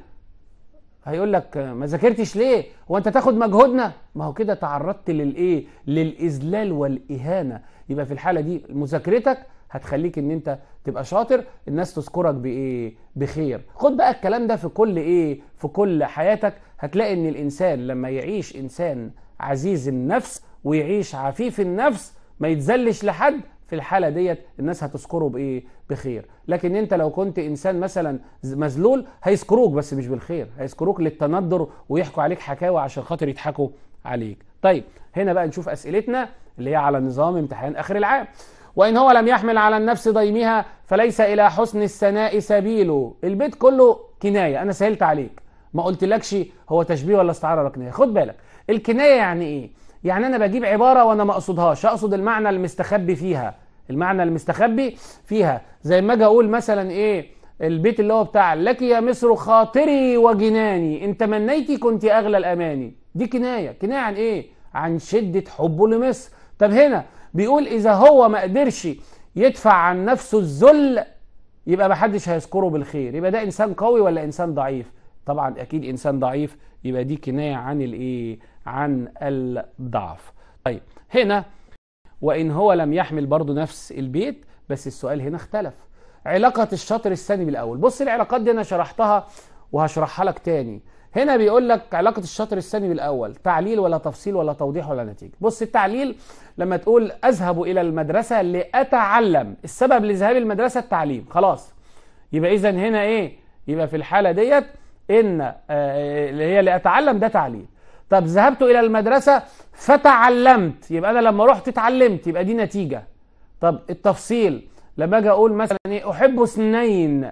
هيقول لك ما ذاكرتش ليه هو انت تاخد مجهودنا ما هو كده تعرضت للايه للاذلال والاهانه يبقى في الحاله دي مذاكرتك هتخليك ان انت تبقى شاطر الناس تذكرك بايه بخير خد بقى الكلام ده في كل ايه في كل حياتك هتلاقي ان الانسان لما يعيش انسان عزيز النفس ويعيش عفيف النفس ما يتذلش لحد في الحاله ديت الناس هتذكره بايه بخير لكن انت لو كنت انسان مثلا مذلول هيذكروك بس مش بالخير هيذكروك للتندر ويحكوا عليك حكاوي عشان خاطر يضحكوا عليك طيب هنا بقى نشوف اسئلتنا اللي هي على نظام امتحان اخر العام وإن هو لم يحمل على النفس ضيمها فليس إلى حسن الثناء سبيله البيت كله كناية أنا سهلت عليك ما قلتلكش هو تشبيه ولا استعارة ولا كناية خد بالك الكناية يعني إيه يعني أنا بجيب عبارة وأنا ما أقصدهاش أقصد المعنى المستخبي فيها المعنى المستخبي فيها زي ما اجي اقول مثلا ايه البيت اللي هو بتاع لك يا مصر خاطري وجناني ان تمنيتي كنت اغلى الاماني دي كنايه كنايه عن ايه عن شده حبه لمصر طب هنا بيقول اذا هو ما قدرش يدفع عن نفسه الذل يبقى ما حدش هيذكره بالخير يبقى ده انسان قوي ولا انسان ضعيف طبعا اكيد انسان ضعيف يبقى دي كنايه عن الايه عن الضعف طيب هنا وإن هو لم يحمل برضه نفس البيت بس السؤال هنا اختلف علاقة الشطر الثاني بالأول بص العلاقات دي أنا شرحتها وهشرحها لك تاني هنا بيقول لك علاقة الشطر الثاني بالأول تعليل ولا تفصيل ولا توضيح ولا نتيجة بص التعليل لما تقول أذهب إلى المدرسة لأتعلم السبب لذهاب المدرسة التعليم خلاص يبقى إذا هنا إيه يبقى في الحالة ديت إن آه، اللي هي لأتعلم ده تعليل طب ذهبت إلى المدرسة فتعلمت يبقى أنا لما رحت اتعلمت يبقى دي نتيجة طب التفصيل لما أجي أقول مثلا إيه أحب اثنين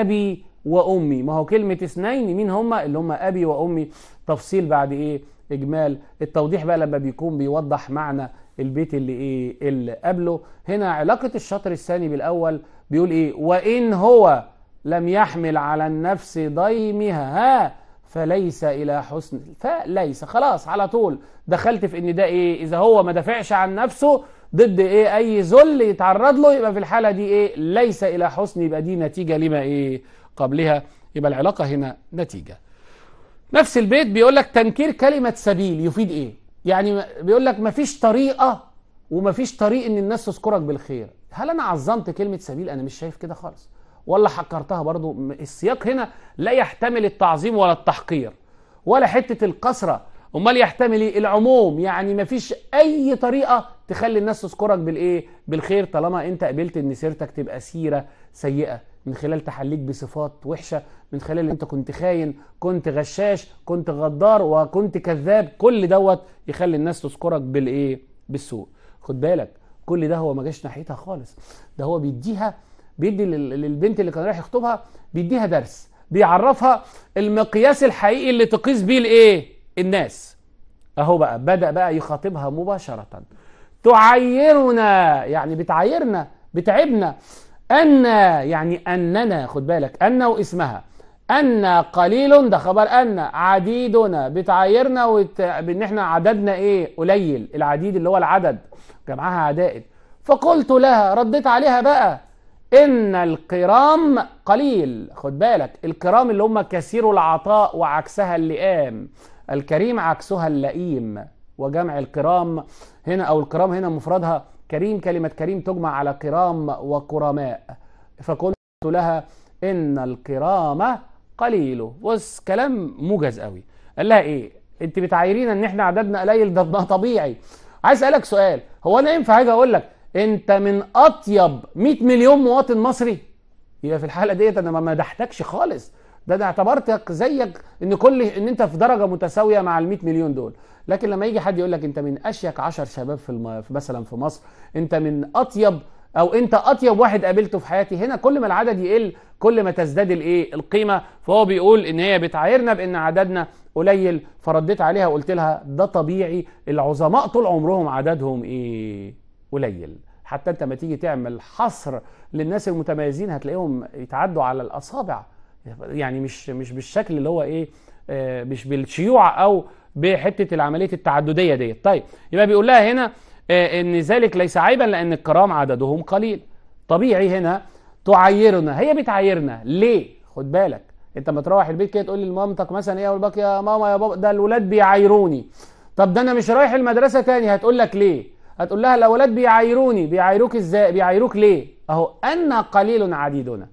أبي وأمي ما هو كلمة اثنين مين هما اللي هما أبي وأمي تفصيل بعد إيه إجمال التوضيح بقى لما بيكون بيوضح معنى البيت اللي إيه اللي قبله هنا علاقة الشطر الثاني بالأول بيقول إيه وإن هو لم يحمل على النفس ضيمها ها فليس إلى حسن فليس خلاص على طول دخلت في إن ده إيه إذا هو ما دافعش عن نفسه ضد إيه أي ذل يتعرض له يبقى في الحالة دي إيه ليس إلى حسن يبقى دي نتيجة لما إيه قبلها يبقى العلاقة هنا نتيجة نفس البيت بيقول لك تنكير كلمة سبيل يفيد إيه يعني بيقول لك ما فيش طريقة وما فيش طريق إن الناس تذكرك بالخير هل أنا عظمت كلمة سبيل أنا مش شايف كده خالص ولا حكرتها برضو السياق هنا لا يحتمل التعظيم ولا التحقير ولا حتة القسرة امال يحتمل ايه العموم يعني مفيش اي طريقة تخلي الناس تذكرك بالايه بالخير طالما انت قبلت ان سيرتك تبقى سيرة سيئة من خلال تحليك بصفات وحشة من خلال انت كنت خاين كنت غشاش كنت غدار وكنت كذاب كل دوت يخلي الناس تذكرك بالايه بالسوء خد بالك كل ده هو ما جاش ناحيتها خالص ده هو بيديها بيدي للبنت اللي كان رايح يخطبها بيديها درس بيعرفها المقياس الحقيقي اللي تقيس بيه الايه الناس اهو بقى بدا بقى يخاطبها مباشره تعيرنا يعني بتعيرنا بتعبنا ان يعني اننا خد بالك ان واسمها ان قليل ده خبر ان عديدنا بتعيرنا وت... بان احنا عددنا ايه قليل العديد اللي هو العدد جمعها عدائد فقلت لها رديت عليها بقى إن الكرام قليل خد بالك الكرام اللي هم كثير العطاء وعكسها اللئام الكريم عكسها اللئيم وجمع الكرام هنا أو الكرام هنا مفردها كريم كلمة كريم تجمع على كرام وكرماء فقلت لها إن الكرام قليل بص كلام موجز قوي قال لها إيه أنت بتعايرينا إن إحنا عددنا قليل ده طبيعي عايز أسألك سؤال هو أنا ينفع أجي أقول لك انت من اطيب 100 مليون مواطن مصري يبقى في الحاله ديت انا ما مدحتكش خالص ده انا اعتبرتك زيك ان كل ان انت في درجه متساويه مع ال 100 مليون دول لكن لما يجي حد يقول لك انت من اشيك 10 شباب في الم... مثلا في مصر انت من اطيب او انت اطيب واحد قابلته في حياتي هنا كل ما العدد يقل كل ما تزداد الايه القيمه فهو بيقول ان هي بتعايرنا بان عددنا قليل فرديت عليها وقلت لها ده طبيعي العظماء طول عمرهم عددهم ايه قليل حتى انت ما تيجي تعمل حصر للناس المتميزين هتلاقيهم يتعدوا على الاصابع يعني مش مش بالشكل اللي هو ايه آه، مش بالشيوع او بحته العمليه التعدديه ديت طيب يبقى بيقول لها هنا آه، ان ذلك ليس عيبا لان الكرام عددهم قليل طبيعي هنا تعايرنا هي بتعايرنا ليه خد بالك انت ما تروح البيت كده تقول لمامتك مثلا ايه اقول يا ماما يا بابا ده الولاد بيعايروني طب ده انا مش رايح المدرسه تاني هتقول لك ليه هتقول لها الاولاد بيعايروني بيعايروك ازاي بيعايروك ليه اهو انا قليل عديدنا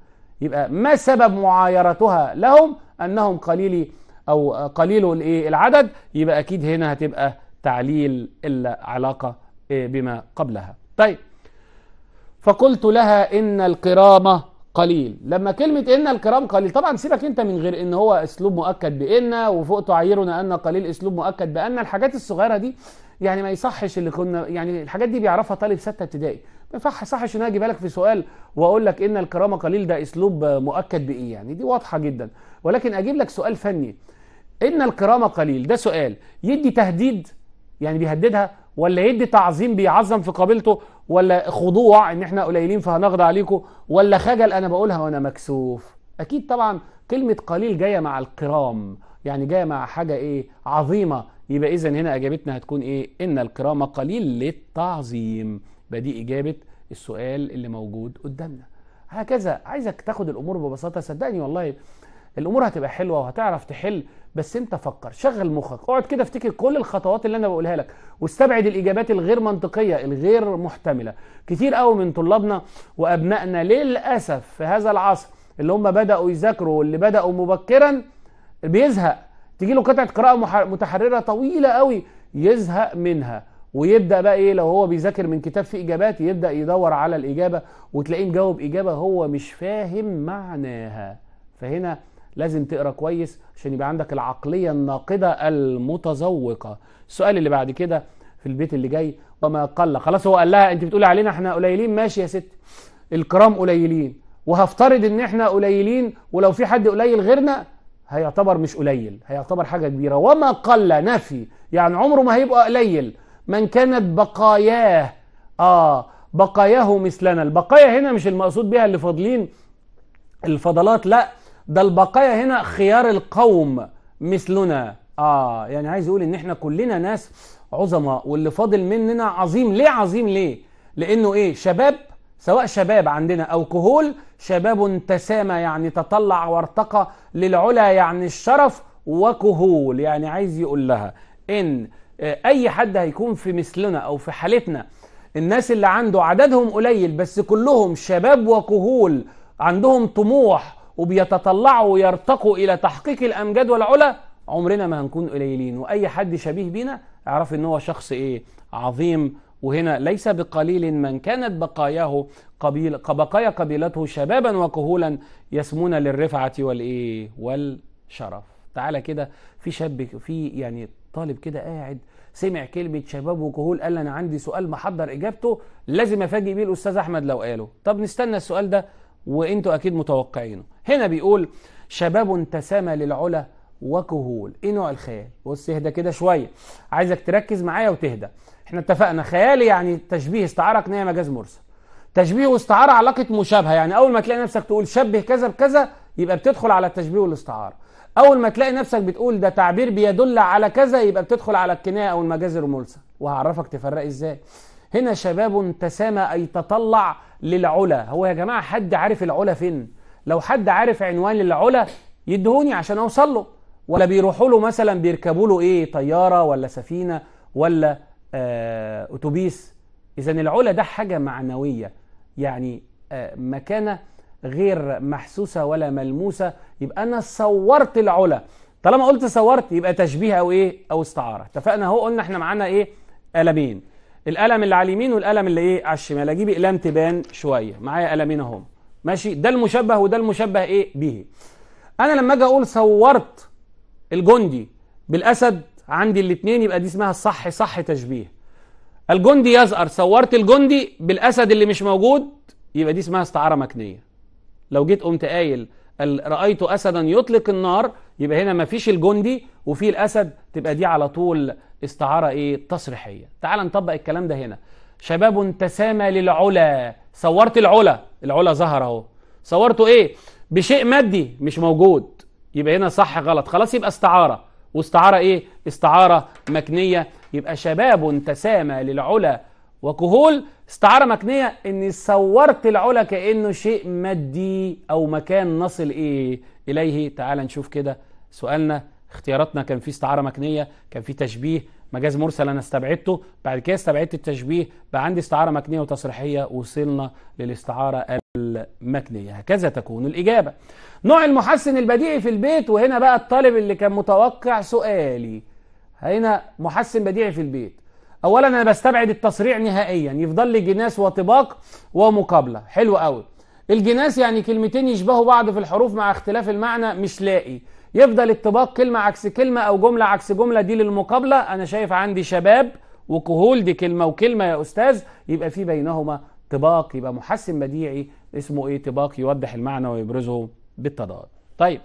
يبقى ما سبب معايرتها لهم انهم قليلي او قليل الايه العدد يبقى اكيد هنا هتبقى تعليل العلاقه إيه، بما قبلها طيب فقلت لها ان الكرامه قليل لما كلمة إن الكرام قليل طبعا سيبك أنت من غير إن هو أسلوب مؤكد بإن وفوق تعيرنا أن قليل أسلوب مؤكد بأن الحاجات الصغيرة دي يعني ما يصحش اللي كنا يعني الحاجات دي بيعرفها طالب سته ابتدائي ما يصحش ان انا اجيبها لك في سؤال واقول لك ان الكرامه قليل ده اسلوب مؤكد بايه يعني دي واضحه جدا ولكن اجيب لك سؤال فني ان الكرامه قليل ده سؤال يدي تهديد يعني بيهددها ولا يدي تعظيم بيعظم في قابلته ولا خضوع ان احنا قليلين فهنقضى عليكم ولا خجل انا بقولها وانا مكسوف اكيد طبعا كلمه قليل جايه مع الكرام يعني جايه مع حاجه ايه عظيمه يبقى إذا هنا إجابتنا هتكون إيه؟ إن الكرامة قليل للتعظيم يبقى دي إجابة السؤال اللي موجود قدامنا هكذا عايزك تاخد الأمور ببساطة صدقني والله الأمور هتبقى حلوة وهتعرف تحل بس أنت فكر شغل مخك اقعد كده افتكر كل الخطوات اللي أنا بقولها لك واستبعد الإجابات الغير منطقية الغير محتملة كتير قوي من طلابنا وأبنائنا للأسف في هذا العصر اللي هم بدأوا يذاكروا واللي بدأوا مبكرا بيزهق تجي له قطعه قراءه متحرره طويله قوي يزهق منها ويبدا بقى ايه لو هو بيذاكر من كتاب فيه اجابات يبدا يدور على الاجابه وتلاقيه مجاوب اجابه هو مش فاهم معناها فهنا لازم تقرا كويس عشان يبقى عندك العقليه الناقده المتذوقه السؤال اللي بعد كده في البيت اللي جاي وما قل خلاص هو قال لها انت بتقولي علينا احنا قليلين ماشي يا ست الكرام قليلين وهفترض ان احنا قليلين ولو في حد قليل غيرنا هيعتبر مش قليل هيعتبر حاجة كبيرة وما قل نفي يعني عمره ما هيبقى قليل من كانت بقاياه آه بقاياه مثلنا البقايا هنا مش المقصود بها اللي فاضلين الفضلات لا ده البقايا هنا خيار القوم مثلنا آه يعني عايز يقول إن إحنا كلنا ناس عظماء واللي فاضل مننا عظيم ليه عظيم ليه لأنه إيه شباب سواء شباب عندنا أو كهول شباب تسامى يعني تطلع وارتقى للعلا يعني الشرف وكهول يعني عايز يقول لها إن آه، أي حد هيكون في مثلنا أو في حالتنا الناس اللي عنده عددهم قليل بس كلهم شباب وكهول عندهم طموح وبيتطلعوا ويرتقوا إلى تحقيق الأمجاد والعلا عمرنا ما هنكون قليلين وأي حد شبيه بينا اعرف إن هو شخص إيه عظيم وهنا ليس بقليل من كانت بقاياه قبيل بقايا قبيلته شبابا وكهولا يسمون للرفعة والإيه والشرف تعالى كده في شاب في يعني طالب كده قاعد سمع كلمة شباب وكهول قال أنا عندي سؤال محضر إجابته لازم أفاجئ بيه الأستاذ أحمد لو قاله طب نستنى السؤال ده وانتوا اكيد متوقعينه هنا بيقول شباب تسامى للعلا وكهول ايه نوع الخيال بص اهدى كده شويه عايزك تركز معايا وتهدى احنا اتفقنا خيال يعني تشبيه استعاره كنايه مجاز مرسل تشبيه واستعاره علاقه مشابهه يعني اول ما تلاقي نفسك تقول شبه كذا بكذا يبقى بتدخل على التشبيه والاستعاره اول ما تلاقي نفسك بتقول ده تعبير بيدل على كذا يبقى بتدخل على الكنايه او المجاز المرسل وهعرفك تفرق ازاي هنا شباب تسامى اي تطلع للعلا هو يا جماعه حد عارف العلا فين لو حد عارف عنوان العلا يدهوني عشان اوصل له ولا بيروحوا له مثلا بيركبوا له ايه طياره ولا سفينه ولا آه اتوبيس اذا العلا ده حاجه معنويه يعني آه مكانه غير محسوسه ولا ملموسه يبقى انا صورت العلا طالما قلت صورت يبقى تشبيه او ايه او استعاره اتفقنا اهو قلنا احنا معانا ايه قلمين القلم اللي على اليمين والقلم اللي ايه على الشمال اجيب اقلام تبان شويه معايا قلمين اهم ماشي ده المشبه وده المشبه ايه به انا لما اجي اقول صورت الجندي بالاسد عندي الاثنين يبقى دي اسمها الصح صح تشبيه الجندي يزأر صورت الجندي بالاسد اللي مش موجود يبقى دي اسمها استعاره مكنيه لو جيت قمت قايل رايت اسدا يطلق النار يبقى هنا مفيش الجندي وفي الاسد تبقى دي على طول استعاره ايه تصريحيه تعال نطبق الكلام ده هنا شباب تسامى للعلا صورت العلا العلا ظهر اهو صورته ايه بشيء مادي مش موجود يبقى هنا صح غلط خلاص يبقى استعارة واستعارة ايه استعارة مكنية يبقى شباب تسامى للعلا وكهول استعارة مكنية اني صورت العلا كأنه شيء مادي او مكان نصل ايه اليه تعال نشوف كده سؤالنا اختياراتنا كان في استعارة مكنية كان في تشبيه مجاز مرسل انا استبعدته بعد كده استبعدت التشبيه بقى عندي استعاره مكنيه وتصريحيه وصلنا للاستعاره المتنية هكذا تكون الإجابة نوع المحسن البديعي في البيت وهنا بقى الطالب اللي كان متوقع سؤالي هنا محسن بديعي في البيت أولا أنا بستبعد التصريع نهائيا يفضل لي جناس وطباق ومقابلة حلو قوي الجناس يعني كلمتين يشبهوا بعض في الحروف مع اختلاف المعنى مش لاقي يفضل اتباق كلمة عكس كلمة أو جملة عكس جملة دي للمقابلة أنا شايف عندي شباب وكهول دي كلمة وكلمة يا أستاذ يبقى في بينهما طباق يبقى محسن بديعي اسمه إيه طباق يوضح المعنى ويبرزه بالتضاد طيب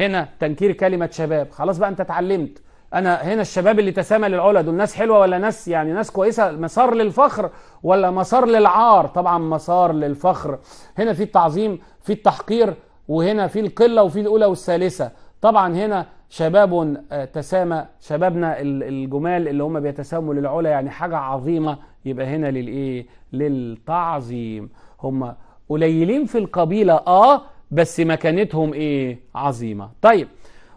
هنا تنكير كلمة شباب خلاص بقى أنت اتعلمت انا هنا الشباب اللي تسامى للعلا دول ناس حلوه ولا ناس يعني ناس كويسه مسار للفخر ولا مسار للعار طبعا مسار للفخر هنا في التعظيم في التحقير وهنا في القله وفي الاولى والثالثه طبعا هنا شباب آه، تسامى شبابنا الجمال اللي هم بيتساموا للعلا يعني حاجة عظيمة يبقى هنا للإيه للتعظيم هم قليلين في القبيلة آه بس مكانتهم إيه عظيمة طيب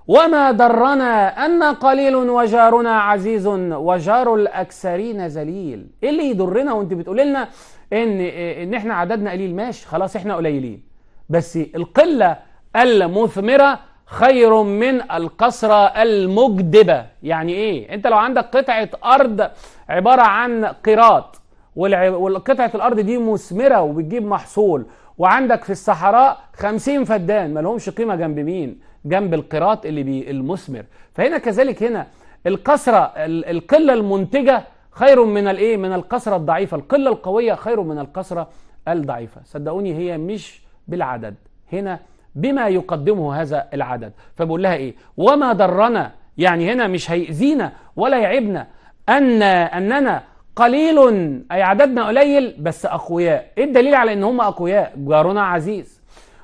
وما درنا أن قليل وجارنا عزيز وجار الأكثرين ذليل إيه اللي يضرنا وأنت بتقول لنا إن إن إحنا عددنا قليل ماشي خلاص إحنا قليلين بس القلة المثمرة خير من القصرة المجدبة يعني ايه انت لو عندك قطعة ارض عبارة عن قيراط والقطعة الارض دي مثمرة وبتجيب محصول وعندك في الصحراء خمسين فدان ما لهمش قيمة جنب مين جنب القيراط اللي بي المثمر فهنا كذلك هنا القصرة القلة المنتجة خير من الايه من القصرة الضعيفة القلة القوية خير من القصرة الضعيفة صدقوني هي مش بالعدد هنا بما يقدمه هذا العدد فبقول لها إيه وما ضرنا يعني هنا مش هيأذينا ولا يعبنا أن أننا قليل أي عددنا قليل بس أقوياء إيه الدليل على إن هم أقوياء جارنا عزيز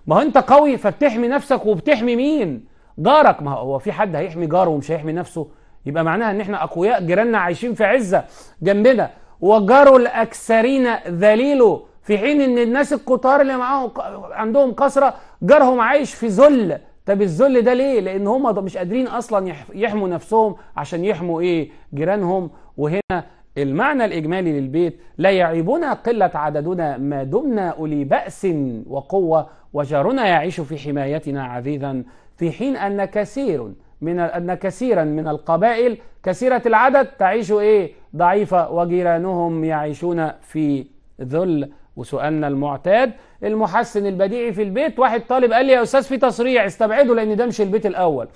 ما هو أنت قوي فبتحمي نفسك وبتحمي مين جارك ما هو في حد هيحمي جاره ومش هيحمي نفسه يبقى معناها ان احنا اقوياء جيراننا عايشين في عزه جنبنا وجار الاكثرين ذليله في حين ان الناس الكتار اللي معاهم عندهم كثره جارهم عايش في ذل طب الذل ده ليه لان هم مش قادرين اصلا يحموا نفسهم عشان يحموا ايه جيرانهم وهنا المعنى الإجمالي للبيت لا يعيبنا قلة عددنا ما دمنا أولي بأس وقوة وجارنا يعيش في حمايتنا عزيزا في حين أن كثير من أن كثيرا من القبائل كثيرة العدد تعيش إيه ضعيفة وجيرانهم يعيشون في ذل وسؤالنا المعتاد المحسن البديعي في البيت واحد طالب قال لي يا استاذ في تصريع استبعده لان ده مش البيت الاول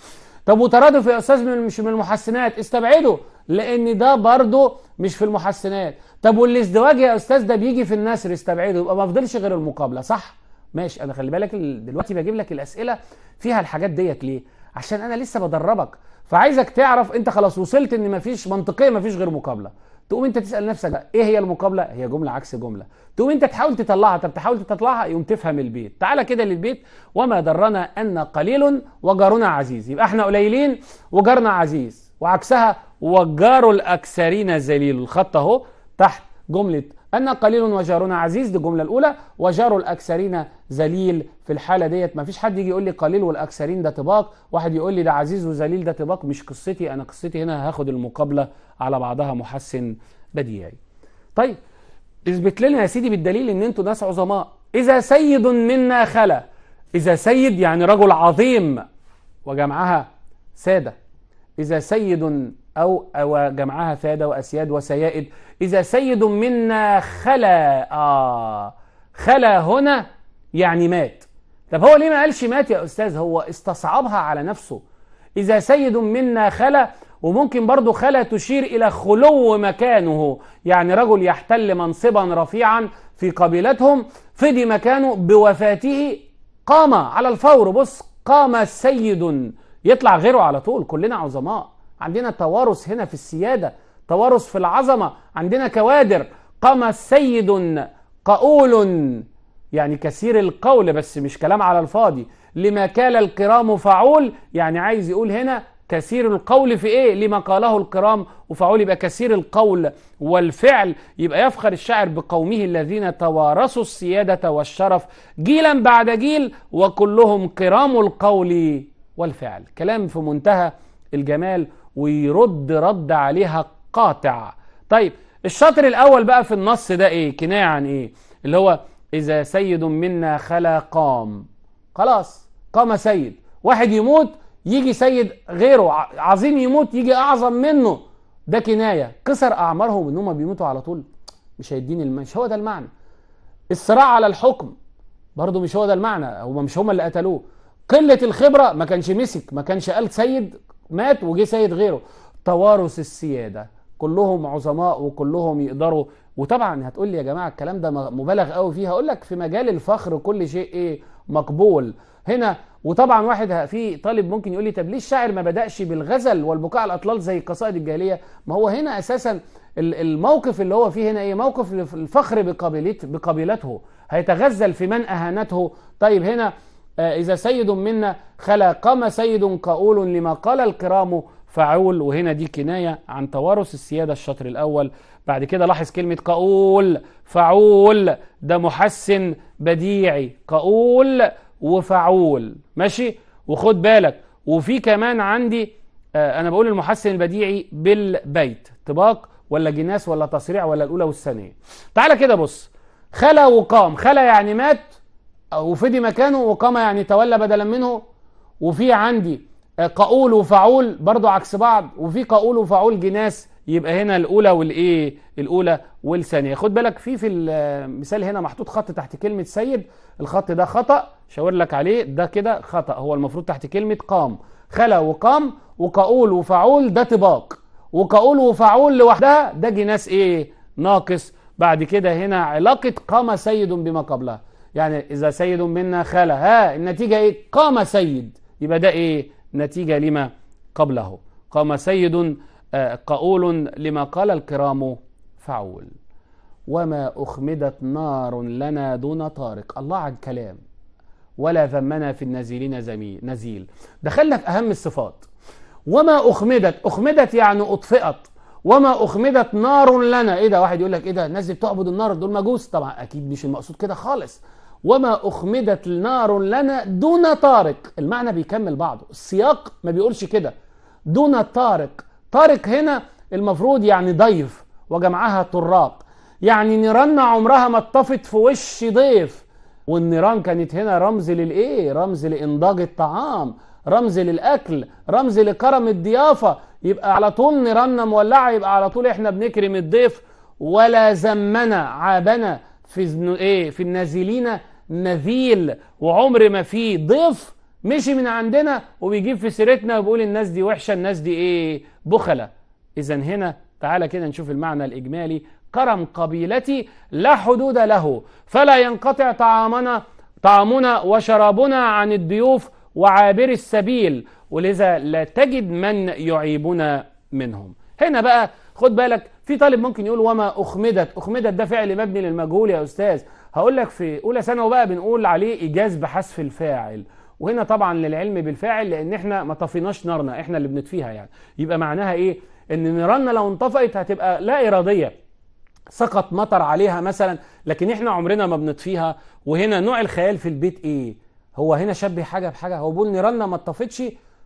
طب وترادف يا استاذ مش من المحسنات استبعده لان ده برضه مش في المحسنات طب والازدواج يا استاذ ده بيجي في النسر استبعده يبقى ما فضلش غير المقابله صح ماشي انا خلي بالك دلوقتي بجيب لك الاسئله فيها الحاجات ديت ليه عشان انا لسه بدربك فعايزك تعرف انت خلاص وصلت ان مفيش منطقيه مفيش غير مقابله تقوم انت تسال نفسك بقى ايه هي المقابله هي جمله عكس جمله تقوم انت تحاول تطلعها طب تحاول تطلعها يقوم تفهم البيت تعالى كده للبيت وما درنا ان قليل وجارنا عزيز يبقى احنا قليلين وجارنا عزيز وعكسها وجار الاكثرين ذليل الخط اهو تحت جمله أنا قليل وجارنا عزيز دي الجملة الأولى وجار الأكثرين ذليل في الحالة ديت مفيش حد يجي يقول لي قليل والأكثرين ده طباق واحد يقول لي ده عزيز وذليل ده طباق مش قصتي أنا قصتي هنا هاخد المقابلة على بعضها محسن بديهي طيب اثبت لنا يا سيدي بالدليل ان انتوا ناس عظماء إذا سيد منا خلا إذا سيد يعني رجل عظيم وجمعها سادة إذا سيد أو وجمعها سادة وأسياد وسيائد إذا سيد منا خلا آه خلا هنا يعني مات طب هو ليه ما قالش مات يا أستاذ هو استصعبها على نفسه إذا سيد منا خلا وممكن برضو خلا تشير إلى خلو مكانه يعني رجل يحتل منصبا رفيعا في قبيلتهم فدي مكانه بوفاته قام على الفور بص قام سيد يطلع غيره على طول كلنا عظماء عندنا توارث هنا في السيادة توارث في العظمة عندنا كوادر قام سيد قؤول يعني كثير القول بس مش كلام على الفاضي لما كال الكرام فعول يعني عايز يقول هنا كثير القول في ايه لما قاله الكرام وفعول يبقى كثير القول والفعل يبقى يفخر الشاعر بقومه الذين توارثوا السيادة والشرف جيلا بعد جيل وكلهم كرام القول والفعل كلام في منتهى الجمال ويرد رد عليها قاطع طيب الشطر الأول بقى في النص ده إيه كناية عن إيه اللي هو إذا سيد منا خلا قام خلاص قام سيد واحد يموت يجي سيد غيره عظيم يموت يجي أعظم منه ده كناية كسر أعمارهم إن هم بيموتوا على طول مش هيدين مش هو ده المعنى الصراع على الحكم برضه مش هو ده المعنى هم مش هم اللي قتلوه قلة الخبرة ما كانش مسك ما كانش قال سيد مات وجه سيد غيره توارث السيادة كلهم عظماء وكلهم يقدروا وطبعا هتقول لي يا جماعة الكلام ده مبالغ قوي فيه هقول لك في مجال الفخر كل شيء ايه مقبول هنا وطبعا واحد في طالب ممكن يقول لي طب ليه الشاعر ما بدأش بالغزل والبكاء على الاطلال زي قصائد الجاهليه ما هو هنا اساسا الموقف اللي هو فيه هنا ايه موقف الفخر بقبيلته بقبيلته هيتغزل في من اهانته طيب هنا آه، إذا سيد منا خلا قام سيد قاول لما قال الكرام فعول وهنا دي كناية عن توارث السيادة الشطر الأول بعد كده لاحظ كلمة قاول فعول ده محسن بديعي قاول وفعول ماشي وخد بالك وفي كمان عندي آه، أنا بقول المحسن البديعي بالبيت طباق ولا جناس ولا تصريع ولا الأولى والثانية تعالى كده بص خلا وقام خلا يعني مات وفدي مكانه وقام يعني تولى بدلا منه وفي عندي آه، قاول وفعول برضو عكس بعض وفي قاول وفعول جناس يبقى هنا الاولى والايه الاولى والثانيه خد بالك في في المثال هنا محطوط خط تحت كلمه سيد الخط ده خطا شاور لك عليه ده كده خطا هو المفروض تحت كلمه قام خلا وقام وقاول وفعول ده طباق وقاول وفعول لوحدها ده جناس ايه ناقص بعد كده هنا علاقه قام سيد بما قبلها يعني إذا سيد منا خال ها النتيجة إيه قام سيد يبقى ده إيه نتيجة لما قبله قام سيد آه، قؤول لما قال الكرام فعول وما أخمدت نار لنا دون طارق الله عن كلام ولا ذمنا في النزيلين زميل نزيل دخلنا في أهم الصفات وما أخمدت أخمدت يعني أطفئت وما أخمدت نار لنا إيه ده واحد يقول لك إيه ده الناس دي بتعبد النار دول مجوس طبعا أكيد مش المقصود كده خالص وما أخمدت نار لنا دون طارق المعنى بيكمل بعضه السياق ما بيقولش كده دون طارق طارق هنا المفروض يعني ضيف وجمعها طراق يعني نيراننا عمرها ما اتطفت في وش ضيف والنيران كانت هنا رمز للايه رمز لانضاج الطعام رمز للاكل رمز لكرم الضيافه يبقى على طول نيراننا مولعه يبقى على طول احنا بنكرم الضيف ولا ذمنا عابنا في ايه في النازلين نذيل وعمر ما فيه ضيف مشي من عندنا وبيجيب في سيرتنا وبيقول الناس دي وحشة الناس دي ايه بخلة اذا هنا تعالى كده نشوف المعنى الإجمالي كرم قبيلتي لا حدود له فلا ينقطع طعامنا طعامنا وشرابنا عن الضيوف وعابر السبيل ولذا لا تجد من يعيبنا منهم هنا بقى خد بالك في طالب ممكن يقول وما أخمدت أخمدت ده فعل مبني للمجهول يا أستاذ هقول لك في اولى ثانوي بقى بنقول عليه ايجاز بحذف الفاعل وهنا طبعا للعلم بالفاعل لان احنا ما طفيناش نارنا احنا اللي بنطفيها يعني يبقى معناها ايه ان نيراننا لو انطفئت هتبقى لا اراديه سقط مطر عليها مثلا لكن احنا عمرنا ما بنطفيها وهنا نوع الخيال في البيت ايه هو هنا شبه حاجه بحاجه هو بيقول نيراننا ما اتطفتش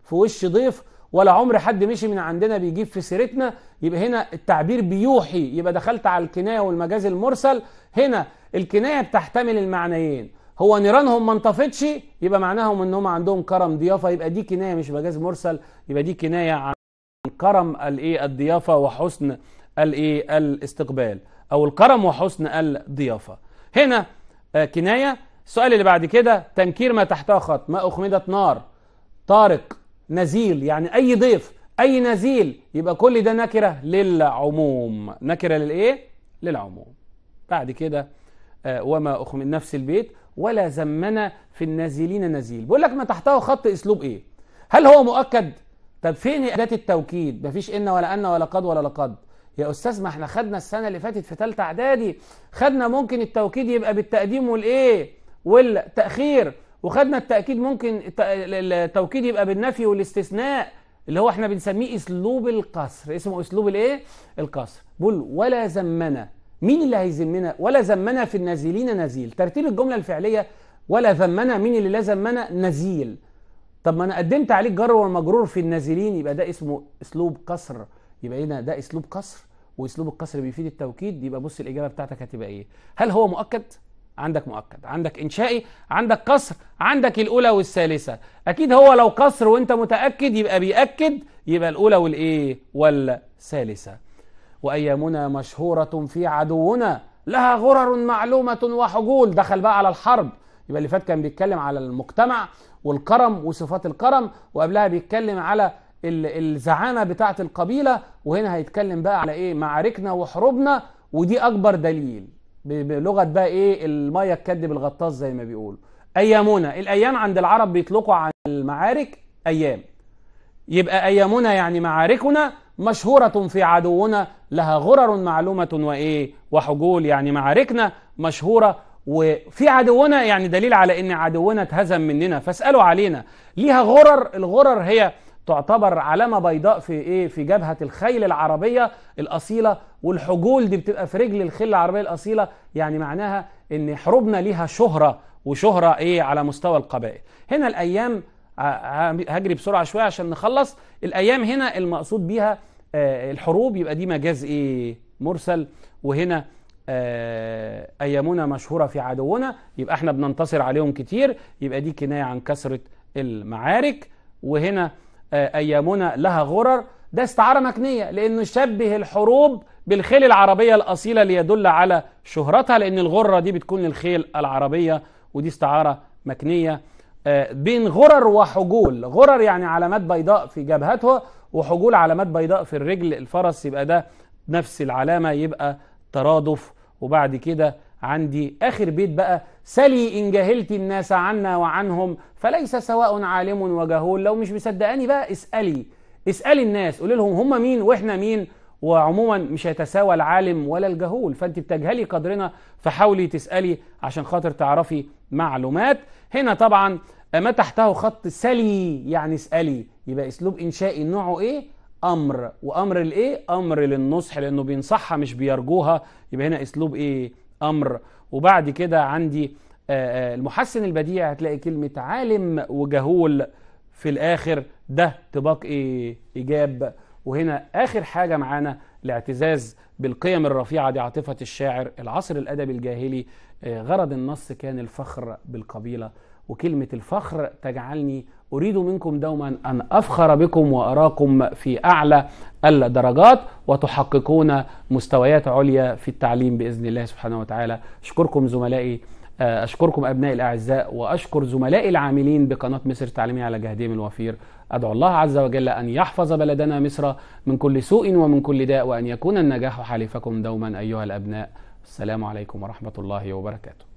في وش ضيف ولا عمر حد مشي من عندنا بيجيب في سيرتنا يبقى هنا التعبير بيوحي يبقى دخلت على الكنايه والمجاز المرسل هنا الكناية بتحتمل المعنيين هو نيرانهم ما انطفتش يبقى معناهم ان هم عندهم كرم ضيافه يبقى دي كنايه مش مجاز مرسل يبقى دي كنايه عن كرم الايه الضيافه وحسن الايه الاستقبال او الكرم وحسن الضيافه هنا آه، كنايه السؤال اللي بعد كده تنكير ما تحتها خط ما اخمدت نار طارق نزيل يعني اي ضيف اي نزيل يبقى كل ده نكره للعموم نكره للايه للعموم بعد كده آه، وما أخ من نفس البيت ولا زمنا في النازلين نزيل بيقول لك ما تحته خط اسلوب ايه هل هو مؤكد طب فين اداه التوكيد مفيش ان ولا ان ولا قد ولا لقد يا استاذ ما احنا خدنا السنه اللي فاتت في ثالثه اعدادي خدنا ممكن التوكيد يبقى بالتقديم والايه والتاخير وخدنا التاكيد ممكن التوكيد يبقى بالنفي والاستثناء اللي هو احنا بنسميه اسلوب القصر اسمه اسلوب الايه القصر بقول ولا زمنا مين اللي هيذمنا ولا ذمنا في النازلين نزيل ترتيب الجملة الفعلية ولا ذمنا مين اللي لا ذمنا نزيل طب ما انا قدمت عليك جر ومجرور في النازلين يبقى ده اسمه اسلوب كسر يبقى هنا ده اسلوب كسر واسلوب القصر بيفيد التوكيد يبقى بص الاجابه بتاعتك هتبقى ايه هل هو مؤكد عندك مؤكد عندك انشائي عندك قصر عندك الاولى والثالثه اكيد هو لو قصر وانت متاكد يبقى بياكد يبقى الاولى والايه والثالثه وأيامنا مشهورة في عدونا لها غرر معلومة وحجول دخل بقى على الحرب يبقى اللي فات كان بيتكلم على المجتمع والكرم وصفات الكرم وقبلها بيتكلم على الزعامة بتاعة القبيلة وهنا هيتكلم بقى على إيه معاركنا وحروبنا ودي أكبر دليل بلغة بقى إيه المية تكدب الغطاس زي ما بيقولوا أيامنا الأيام عند العرب بيطلقوا عن المعارك أيام يبقى أيامنا يعني معاركنا مشهورة في عدونا لها غرر معلومة وإيه وحجول يعني معاركنا مشهورة وفي عدونا يعني دليل على ان عدونا اتهزم مننا فاسالوا علينا ليها غرر الغرر هي تعتبر علامه بيضاء في ايه في جبهه الخيل العربيه الاصيله والحجول دي بتبقى في رجل الخيل العربيه الاصيله يعني معناها ان حروبنا ليها شهره وشهره ايه على مستوى القبائل هنا الايام هجري بسرعه شويه عشان نخلص الايام هنا المقصود بيها آه، الحروب يبقى دي مجاز ايه مرسل وهنا آه، ايامنا مشهوره في عدونا يبقى احنا بننتصر عليهم كتير يبقى دي كنايه عن كثره المعارك وهنا آه، ايامنا لها غرر ده استعاره مكنيه لانه شبه الحروب بالخيل العربيه الاصيله ليدل على شهرتها لان الغره دي بتكون للخيل العربيه ودي استعاره مكنيه بين غرر وحجول غرر يعني علامات بيضاء في جبهته وحجول علامات بيضاء في الرجل الفرس يبقى ده نفس العلامة يبقى ترادف وبعد كده عندي آخر بيت بقى سلي إن جهلت الناس عنا وعنهم فليس سواء عالم وجهول لو مش مصدقاني بقى اسألي اسألي الناس قولي لهم هم مين وإحنا مين وعموما مش هيتساوى العالم ولا الجهول فانت بتجهلي قدرنا فحاولي تسألي عشان خاطر تعرفي معلومات هنا طبعا ما تحته خط سلي يعني اسألي يبقى اسلوب انشائي نوعه ايه امر وامر الايه امر للنصح لانه بينصحها مش بيرجوها يبقى هنا اسلوب ايه امر وبعد كده عندي آه، آه، المحسن البديع هتلاقي كلمة عالم وجهول في الآخر ده طباق إيه إيجاب وهنا آخر حاجة معانا الاعتزاز بالقيم الرفيعة دي عاطفة الشاعر العصر الأدبي الجاهلي آه، غرض النص كان الفخر بالقبيلة وكلمة الفخر تجعلني أريد منكم دوما أن أفخر بكم وأراكم في أعلى الدرجات وتحققون مستويات عليا في التعليم بإذن الله سبحانه وتعالى أشكركم زملائي آه، أشكركم أبنائي الأعزاء وأشكر زملائي العاملين بقناة مصر التعليمية على جهدهم الوفير أدعو الله عز وجل أن يحفظ بلدنا مصر من كل سوء ومن كل داء وأن يكون النجاح حليفكم دوما أيها الأبناء السلام عليكم ورحمة الله وبركاته